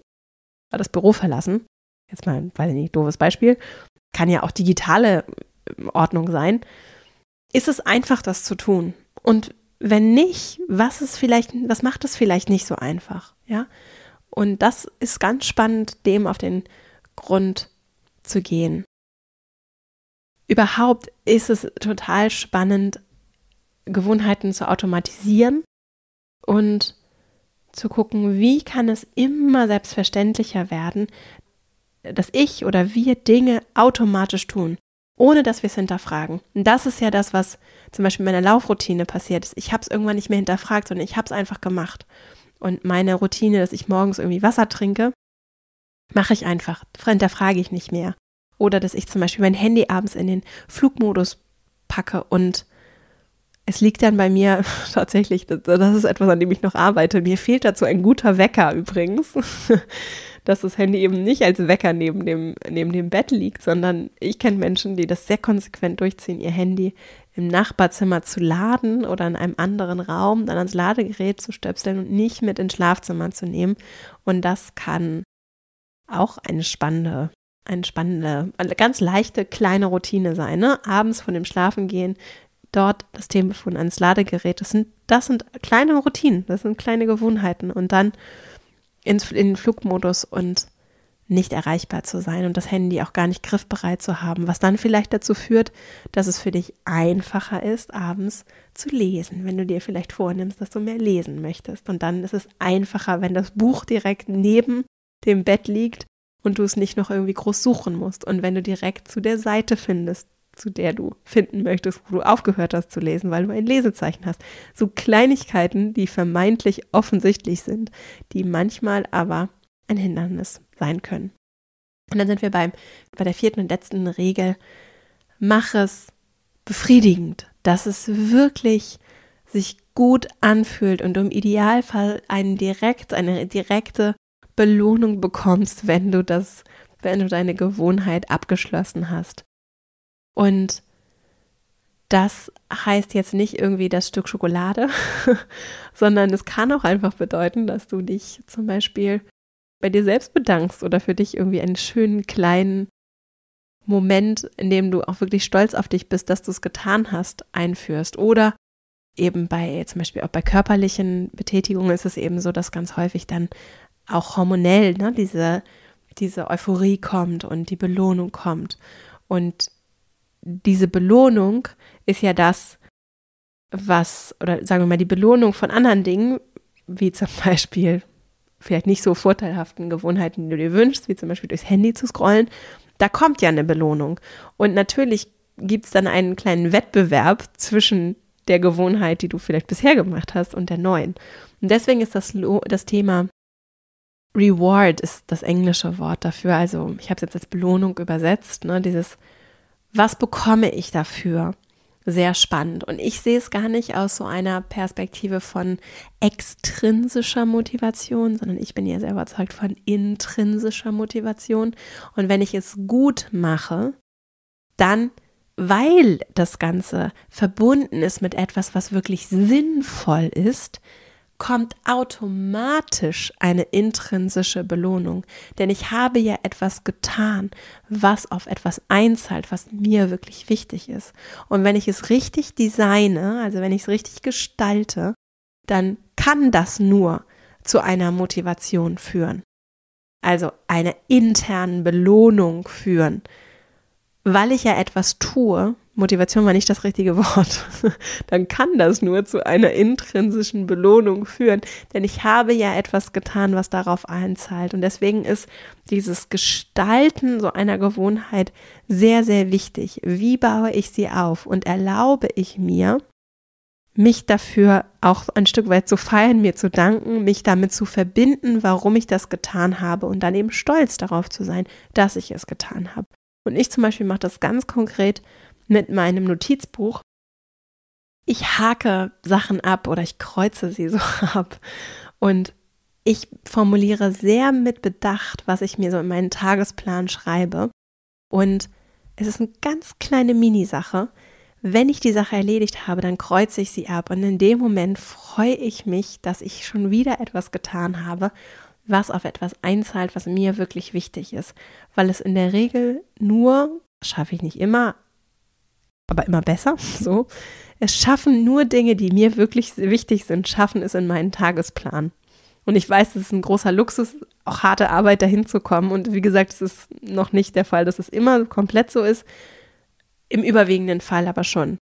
das Büro verlassen, jetzt mal, weiß ich nicht, doofes Beispiel, kann ja auch digitale ähm, Ordnung sein, ist es einfach, das zu tun. Und wenn nicht, was ist vielleicht, was macht es vielleicht nicht so einfach, ja? Und das ist ganz spannend, dem auf den Grund zu gehen. Überhaupt ist es total spannend, Gewohnheiten zu automatisieren und zu gucken, wie kann es immer selbstverständlicher werden, dass ich oder wir Dinge automatisch tun, ohne dass wir es hinterfragen. Und das ist ja das, was zum Beispiel in meiner Laufroutine passiert ist. Ich habe es irgendwann nicht mehr hinterfragt, sondern ich habe es einfach gemacht. Und meine Routine, dass ich morgens irgendwie Wasser trinke, mache ich einfach, hinterfrage ich nicht mehr. Oder dass ich zum Beispiel mein Handy abends in den Flugmodus packe und es liegt dann bei mir tatsächlich, das ist etwas, an dem ich noch arbeite. Mir fehlt dazu ein guter Wecker übrigens, dass das Handy eben nicht als Wecker neben dem, neben dem Bett liegt, sondern ich kenne Menschen, die das sehr konsequent durchziehen, ihr Handy im Nachbarzimmer zu laden oder in einem anderen Raum dann ans Ladegerät zu stöpseln und nicht mit ins Schlafzimmer zu nehmen. Und das kann auch eine spannende eine spannende, eine ganz leichte kleine Routine sein. Ne? Abends von dem Schlafengehen dort das Telefon ans Ladegerät. Das sind, das sind kleine Routinen, das sind kleine Gewohnheiten und dann ins, in den Flugmodus und nicht erreichbar zu sein und das Handy auch gar nicht griffbereit zu haben, was dann vielleicht dazu führt, dass es für dich einfacher ist, abends zu lesen, wenn du dir vielleicht vornimmst, dass du mehr lesen möchtest. Und dann ist es einfacher, wenn das Buch direkt neben dem Bett liegt und du es nicht noch irgendwie groß suchen musst und wenn du direkt zu der Seite findest, zu der du finden möchtest, wo du aufgehört hast zu lesen, weil du ein Lesezeichen hast. So Kleinigkeiten, die vermeintlich offensichtlich sind, die manchmal aber ein Hindernis sein können. Und dann sind wir beim, bei der vierten und letzten Regel. Mach es befriedigend, dass es wirklich sich gut anfühlt und im Idealfall einen direkt, eine direkte Belohnung bekommst, wenn du das, wenn du deine Gewohnheit abgeschlossen hast. Und das heißt jetzt nicht irgendwie das Stück Schokolade, sondern es kann auch einfach bedeuten, dass du dich zum Beispiel bei dir selbst bedankst oder für dich irgendwie einen schönen kleinen Moment, in dem du auch wirklich stolz auf dich bist, dass du es getan hast, einführst. Oder eben bei zum Beispiel auch bei körperlichen Betätigungen ist es eben so, dass ganz häufig dann auch hormonell ne, diese, diese Euphorie kommt und die Belohnung kommt. Und diese Belohnung ist ja das, was, oder sagen wir mal, die Belohnung von anderen Dingen, wie zum Beispiel vielleicht nicht so vorteilhaften Gewohnheiten, die du dir wünschst, wie zum Beispiel durchs Handy zu scrollen, da kommt ja eine Belohnung. Und natürlich gibt es dann einen kleinen Wettbewerb zwischen der Gewohnheit, die du vielleicht bisher gemacht hast, und der neuen. Und deswegen ist das, das Thema Reward ist das englische Wort dafür. Also ich habe es jetzt als Belohnung übersetzt, ne? dieses was bekomme ich dafür? Sehr spannend. Und ich sehe es gar nicht aus so einer Perspektive von extrinsischer Motivation, sondern ich bin ja sehr überzeugt von intrinsischer Motivation. Und wenn ich es gut mache, dann weil das Ganze verbunden ist mit etwas, was wirklich sinnvoll ist, kommt automatisch eine intrinsische Belohnung, denn ich habe ja etwas getan, was auf etwas einzahlt, was mir wirklich wichtig ist. Und wenn ich es richtig designe, also wenn ich es richtig gestalte, dann kann das nur zu einer Motivation führen. Also einer internen Belohnung führen, weil ich ja etwas tue, Motivation war nicht das richtige Wort, dann kann das nur zu einer intrinsischen Belohnung führen, denn ich habe ja etwas getan, was darauf einzahlt. Und deswegen ist dieses Gestalten so einer Gewohnheit sehr, sehr wichtig. Wie baue ich sie auf und erlaube ich mir, mich dafür auch ein Stück weit zu feiern, mir zu danken, mich damit zu verbinden, warum ich das getan habe und dann eben stolz darauf zu sein, dass ich es getan habe. Und ich zum Beispiel mache das ganz konkret mit meinem Notizbuch. Ich hake Sachen ab oder ich kreuze sie so ab. Und ich formuliere sehr mit Bedacht, was ich mir so in meinen Tagesplan schreibe. Und es ist eine ganz kleine Minisache. Wenn ich die Sache erledigt habe, dann kreuze ich sie ab. Und in dem Moment freue ich mich, dass ich schon wieder etwas getan habe was auf etwas einzahlt, was mir wirklich wichtig ist, weil es in der Regel nur, schaffe ich nicht immer, aber immer besser, so, es schaffen nur Dinge, die mir wirklich wichtig sind, schaffen es in meinen Tagesplan. Und ich weiß, das ist ein großer Luxus, auch harte Arbeit dahin zu kommen. Und wie gesagt, es ist noch nicht der Fall, dass es immer komplett so ist. Im überwiegenden Fall aber schon.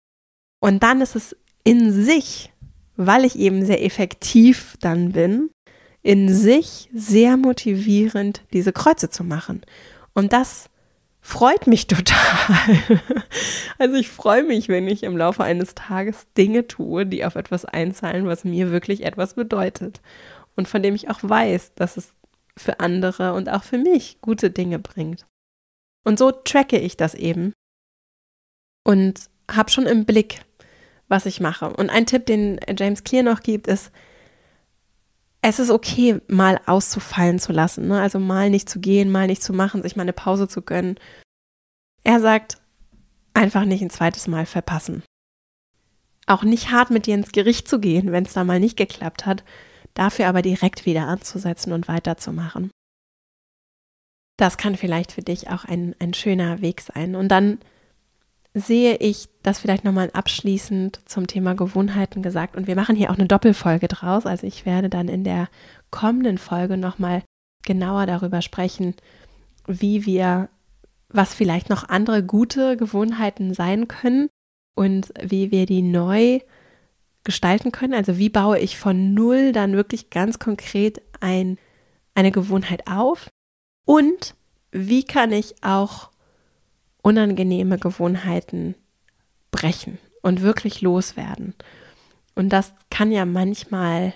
Und dann ist es in sich, weil ich eben sehr effektiv dann bin, in sich sehr motivierend, diese Kreuze zu machen. Und das freut mich total. Also ich freue mich, wenn ich im Laufe eines Tages Dinge tue, die auf etwas einzahlen, was mir wirklich etwas bedeutet und von dem ich auch weiß, dass es für andere und auch für mich gute Dinge bringt. Und so tracke ich das eben und habe schon im Blick, was ich mache. Und ein Tipp, den James Clear noch gibt, ist, es ist okay, mal auszufallen zu lassen. Ne? Also mal nicht zu gehen, mal nicht zu machen, sich mal eine Pause zu gönnen. Er sagt, einfach nicht ein zweites Mal verpassen. Auch nicht hart mit dir ins Gericht zu gehen, wenn es da mal nicht geklappt hat, dafür aber direkt wieder anzusetzen und weiterzumachen. Das kann vielleicht für dich auch ein, ein schöner Weg sein. Und dann sehe ich das vielleicht nochmal abschließend zum Thema Gewohnheiten gesagt. Und wir machen hier auch eine Doppelfolge draus. Also ich werde dann in der kommenden Folge nochmal genauer darüber sprechen, wie wir, was vielleicht noch andere gute Gewohnheiten sein können und wie wir die neu gestalten können. Also wie baue ich von null dann wirklich ganz konkret ein, eine Gewohnheit auf und wie kann ich auch unangenehme Gewohnheiten brechen und wirklich loswerden. Und das kann ja manchmal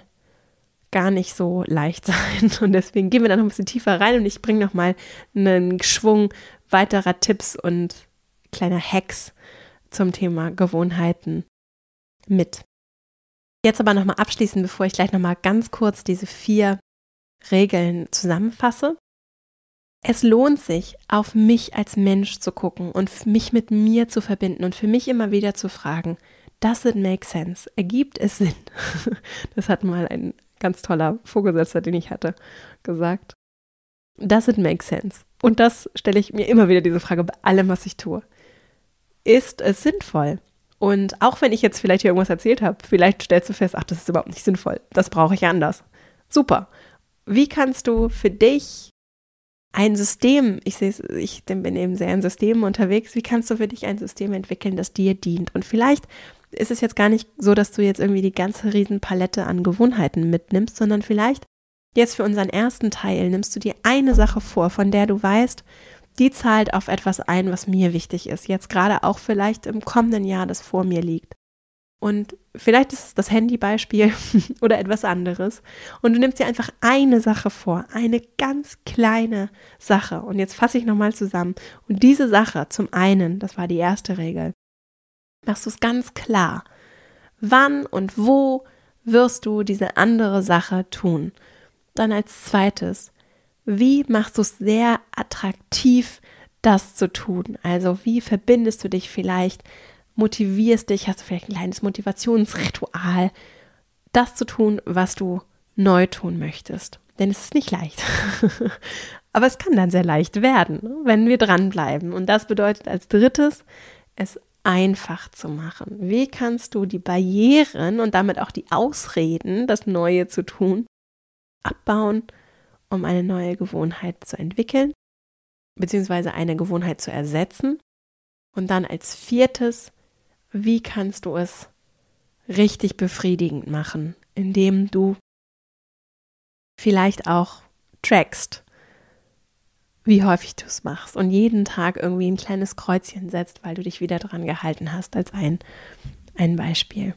gar nicht so leicht sein. Und deswegen gehen wir da noch ein bisschen tiefer rein und ich bringe nochmal einen Schwung weiterer Tipps und kleiner Hacks zum Thema Gewohnheiten mit. Jetzt aber nochmal abschließend, bevor ich gleich nochmal ganz kurz diese vier Regeln zusammenfasse es lohnt sich, auf mich als Mensch zu gucken und mich mit mir zu verbinden und für mich immer wieder zu fragen, does it make sense? Ergibt es Sinn? Das hat mal ein ganz toller Vorgesetzter, den ich hatte, gesagt. Does it make sense? Und das stelle ich mir immer wieder diese Frage bei allem, was ich tue. Ist es sinnvoll? Und auch wenn ich jetzt vielleicht hier irgendwas erzählt habe, vielleicht stellst du fest, ach, das ist überhaupt nicht sinnvoll. Das brauche ich anders. Super. Wie kannst du für dich ein System, ich sehe ich bin eben sehr in Systemen unterwegs, wie kannst du für dich ein System entwickeln, das dir dient? Und vielleicht ist es jetzt gar nicht so, dass du jetzt irgendwie die ganze Riesenpalette an Gewohnheiten mitnimmst, sondern vielleicht jetzt für unseren ersten Teil nimmst du dir eine Sache vor, von der du weißt, die zahlt auf etwas ein, was mir wichtig ist, jetzt gerade auch vielleicht im kommenden Jahr, das vor mir liegt. Und vielleicht ist es das Handybeispiel oder etwas anderes. Und du nimmst dir einfach eine Sache vor, eine ganz kleine Sache. Und jetzt fasse ich nochmal zusammen. Und diese Sache zum einen, das war die erste Regel, machst du es ganz klar. Wann und wo wirst du diese andere Sache tun? Dann als zweites, wie machst du es sehr attraktiv, das zu tun? Also wie verbindest du dich vielleicht motivierst dich, hast du vielleicht ein kleines Motivationsritual, das zu tun, was du neu tun möchtest. Denn es ist nicht leicht. Aber es kann dann sehr leicht werden, ne, wenn wir dranbleiben. Und das bedeutet als drittes, es einfach zu machen. Wie kannst du die Barrieren und damit auch die Ausreden, das Neue zu tun, abbauen, um eine neue Gewohnheit zu entwickeln, beziehungsweise eine Gewohnheit zu ersetzen? Und dann als viertes, wie kannst du es richtig befriedigend machen, indem du vielleicht auch trackst, wie häufig du es machst und jeden Tag irgendwie ein kleines Kreuzchen setzt, weil du dich wieder dran gehalten hast, als ein, ein Beispiel.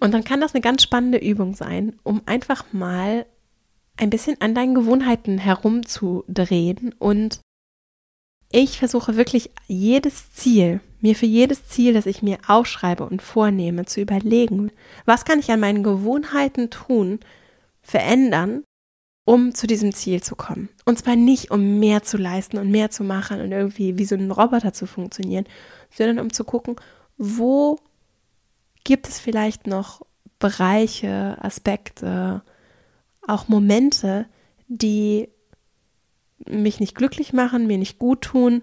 Und dann kann das eine ganz spannende Übung sein, um einfach mal ein bisschen an deinen Gewohnheiten herumzudrehen und ich versuche wirklich jedes Ziel, mir für jedes Ziel, das ich mir aufschreibe und vornehme, zu überlegen, was kann ich an meinen Gewohnheiten tun, verändern, um zu diesem Ziel zu kommen. Und zwar nicht, um mehr zu leisten und mehr zu machen und irgendwie wie so ein Roboter zu funktionieren, sondern um zu gucken, wo gibt es vielleicht noch Bereiche, Aspekte, auch Momente, die mich nicht glücklich machen, mir nicht gut tun,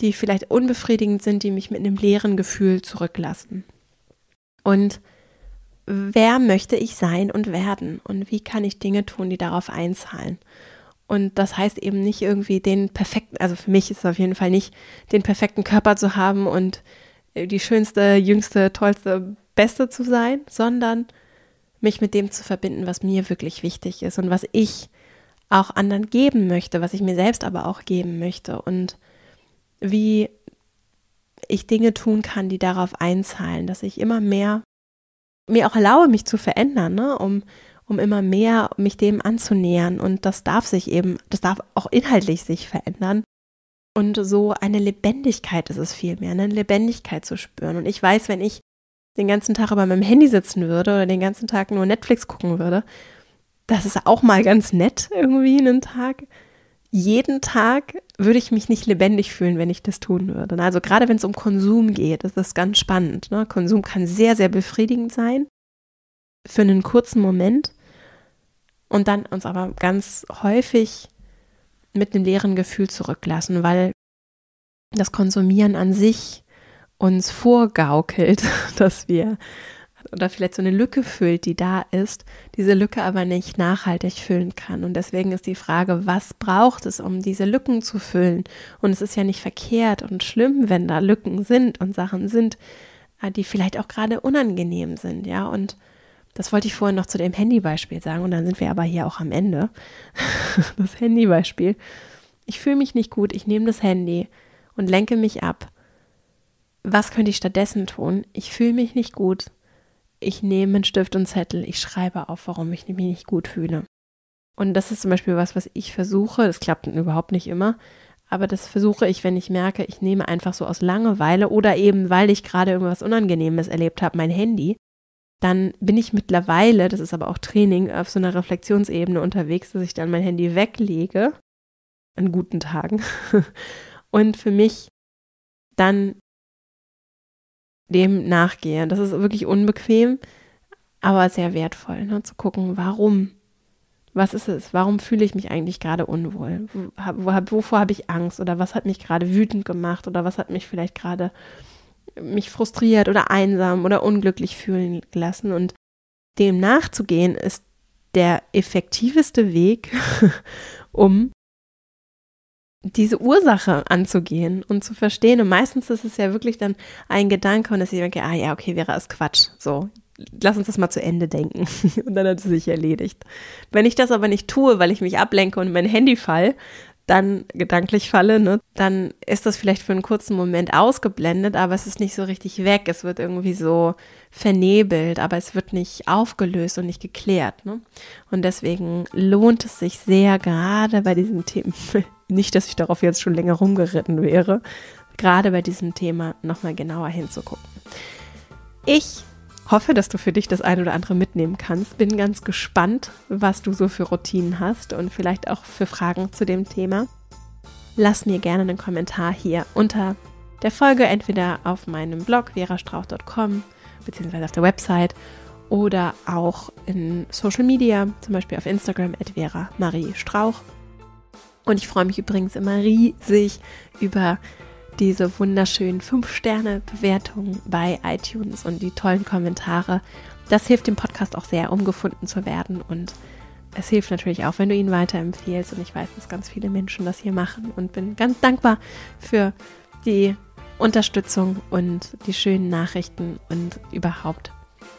die vielleicht unbefriedigend sind, die mich mit einem leeren Gefühl zurücklassen. Und wer möchte ich sein und werden und wie kann ich Dinge tun, die darauf einzahlen? Und das heißt eben nicht irgendwie den perfekten, also für mich ist es auf jeden Fall nicht, den perfekten Körper zu haben und äh, die schönste, jüngste, tollste, beste zu sein, sondern mich mit dem zu verbinden, was mir wirklich wichtig ist und was ich auch anderen geben möchte, was ich mir selbst aber auch geben möchte und wie ich Dinge tun kann, die darauf einzahlen, dass ich immer mehr mir auch erlaube, mich zu verändern, ne? um, um immer mehr mich dem anzunähern. Und das darf sich eben, das darf auch inhaltlich sich verändern. Und so eine Lebendigkeit ist es vielmehr, ne? eine Lebendigkeit zu spüren. Und ich weiß, wenn ich den ganzen Tag über meinem Handy sitzen würde oder den ganzen Tag nur Netflix gucken würde, das ist auch mal ganz nett irgendwie einen Tag. Jeden Tag würde ich mich nicht lebendig fühlen, wenn ich das tun würde. Also gerade wenn es um Konsum geht, ist das ganz spannend. Ne? Konsum kann sehr, sehr befriedigend sein für einen kurzen Moment und dann uns aber ganz häufig mit einem leeren Gefühl zurücklassen, weil das Konsumieren an sich uns vorgaukelt, dass wir oder vielleicht so eine Lücke füllt, die da ist, diese Lücke aber nicht nachhaltig füllen kann. Und deswegen ist die Frage, was braucht es, um diese Lücken zu füllen? Und es ist ja nicht verkehrt und schlimm, wenn da Lücken sind und Sachen sind, äh, die vielleicht auch gerade unangenehm sind, ja. Und das wollte ich vorhin noch zu dem Handybeispiel sagen und dann sind wir aber hier auch am Ende. das Handybeispiel. Ich fühle mich nicht gut, ich nehme das Handy und lenke mich ab was könnte ich stattdessen tun? Ich fühle mich nicht gut ich nehme einen Stift und Zettel, ich schreibe auf, warum ich mich nicht gut fühle. Und das ist zum Beispiel was, was ich versuche, das klappt überhaupt nicht immer, aber das versuche ich, wenn ich merke, ich nehme einfach so aus Langeweile oder eben, weil ich gerade irgendwas Unangenehmes erlebt habe, mein Handy, dann bin ich mittlerweile, das ist aber auch Training, auf so einer Reflexionsebene unterwegs, dass ich dann mein Handy weglege, an guten Tagen, und für mich dann dem nachgehe. Das ist wirklich unbequem, aber sehr wertvoll, ne? zu gucken, warum. Was ist es? Warum fühle ich mich eigentlich gerade unwohl? wovor habe ich Angst? Oder was hat mich gerade wütend gemacht? Oder was hat mich vielleicht gerade mich frustriert oder einsam oder unglücklich fühlen lassen? Und dem nachzugehen ist der effektiveste Weg, um diese Ursache anzugehen und zu verstehen. Und meistens ist es ja wirklich dann ein Gedanke und dass ich denke, ah ja, okay, wäre es Quatsch. So, lass uns das mal zu Ende denken. und dann hat es sich erledigt. Wenn ich das aber nicht tue, weil ich mich ablenke und mein Handy fall, dann gedanklich falle, ne, dann ist das vielleicht für einen kurzen Moment ausgeblendet, aber es ist nicht so richtig weg. Es wird irgendwie so vernebelt, aber es wird nicht aufgelöst und nicht geklärt. Ne? Und deswegen lohnt es sich sehr, gerade bei diesem Thema, nicht, dass ich darauf jetzt schon länger rumgeritten wäre, gerade bei diesem Thema nochmal genauer hinzugucken. Ich hoffe, dass du für dich das ein oder andere mitnehmen kannst. Bin ganz gespannt, was du so für Routinen hast und vielleicht auch für Fragen zu dem Thema. Lass mir gerne einen Kommentar hier unter der Folge, entweder auf meinem Blog verastrauch.com bzw. auf der Website oder auch in Social Media, zum Beispiel auf Instagram at Vera Marie Strauch. Und ich freue mich übrigens immer riesig über diese wunderschönen 5-Sterne-Bewertungen bei iTunes und die tollen Kommentare. Das hilft dem Podcast auch sehr, um gefunden zu werden. Und es hilft natürlich auch, wenn du ihn weiterempfehlst. Und ich weiß, dass ganz viele Menschen das hier machen und bin ganz dankbar für die Unterstützung und die schönen Nachrichten und überhaupt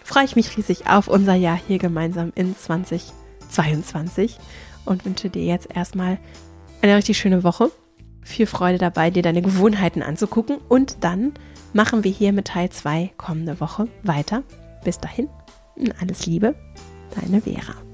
freue ich mich riesig auf unser Jahr hier gemeinsam in 2022 und wünsche dir jetzt erstmal eine richtig schöne Woche. Viel Freude dabei, dir deine Gewohnheiten anzugucken. Und dann machen wir hier mit Teil 2 kommende Woche weiter. Bis dahin, alles Liebe, deine Vera.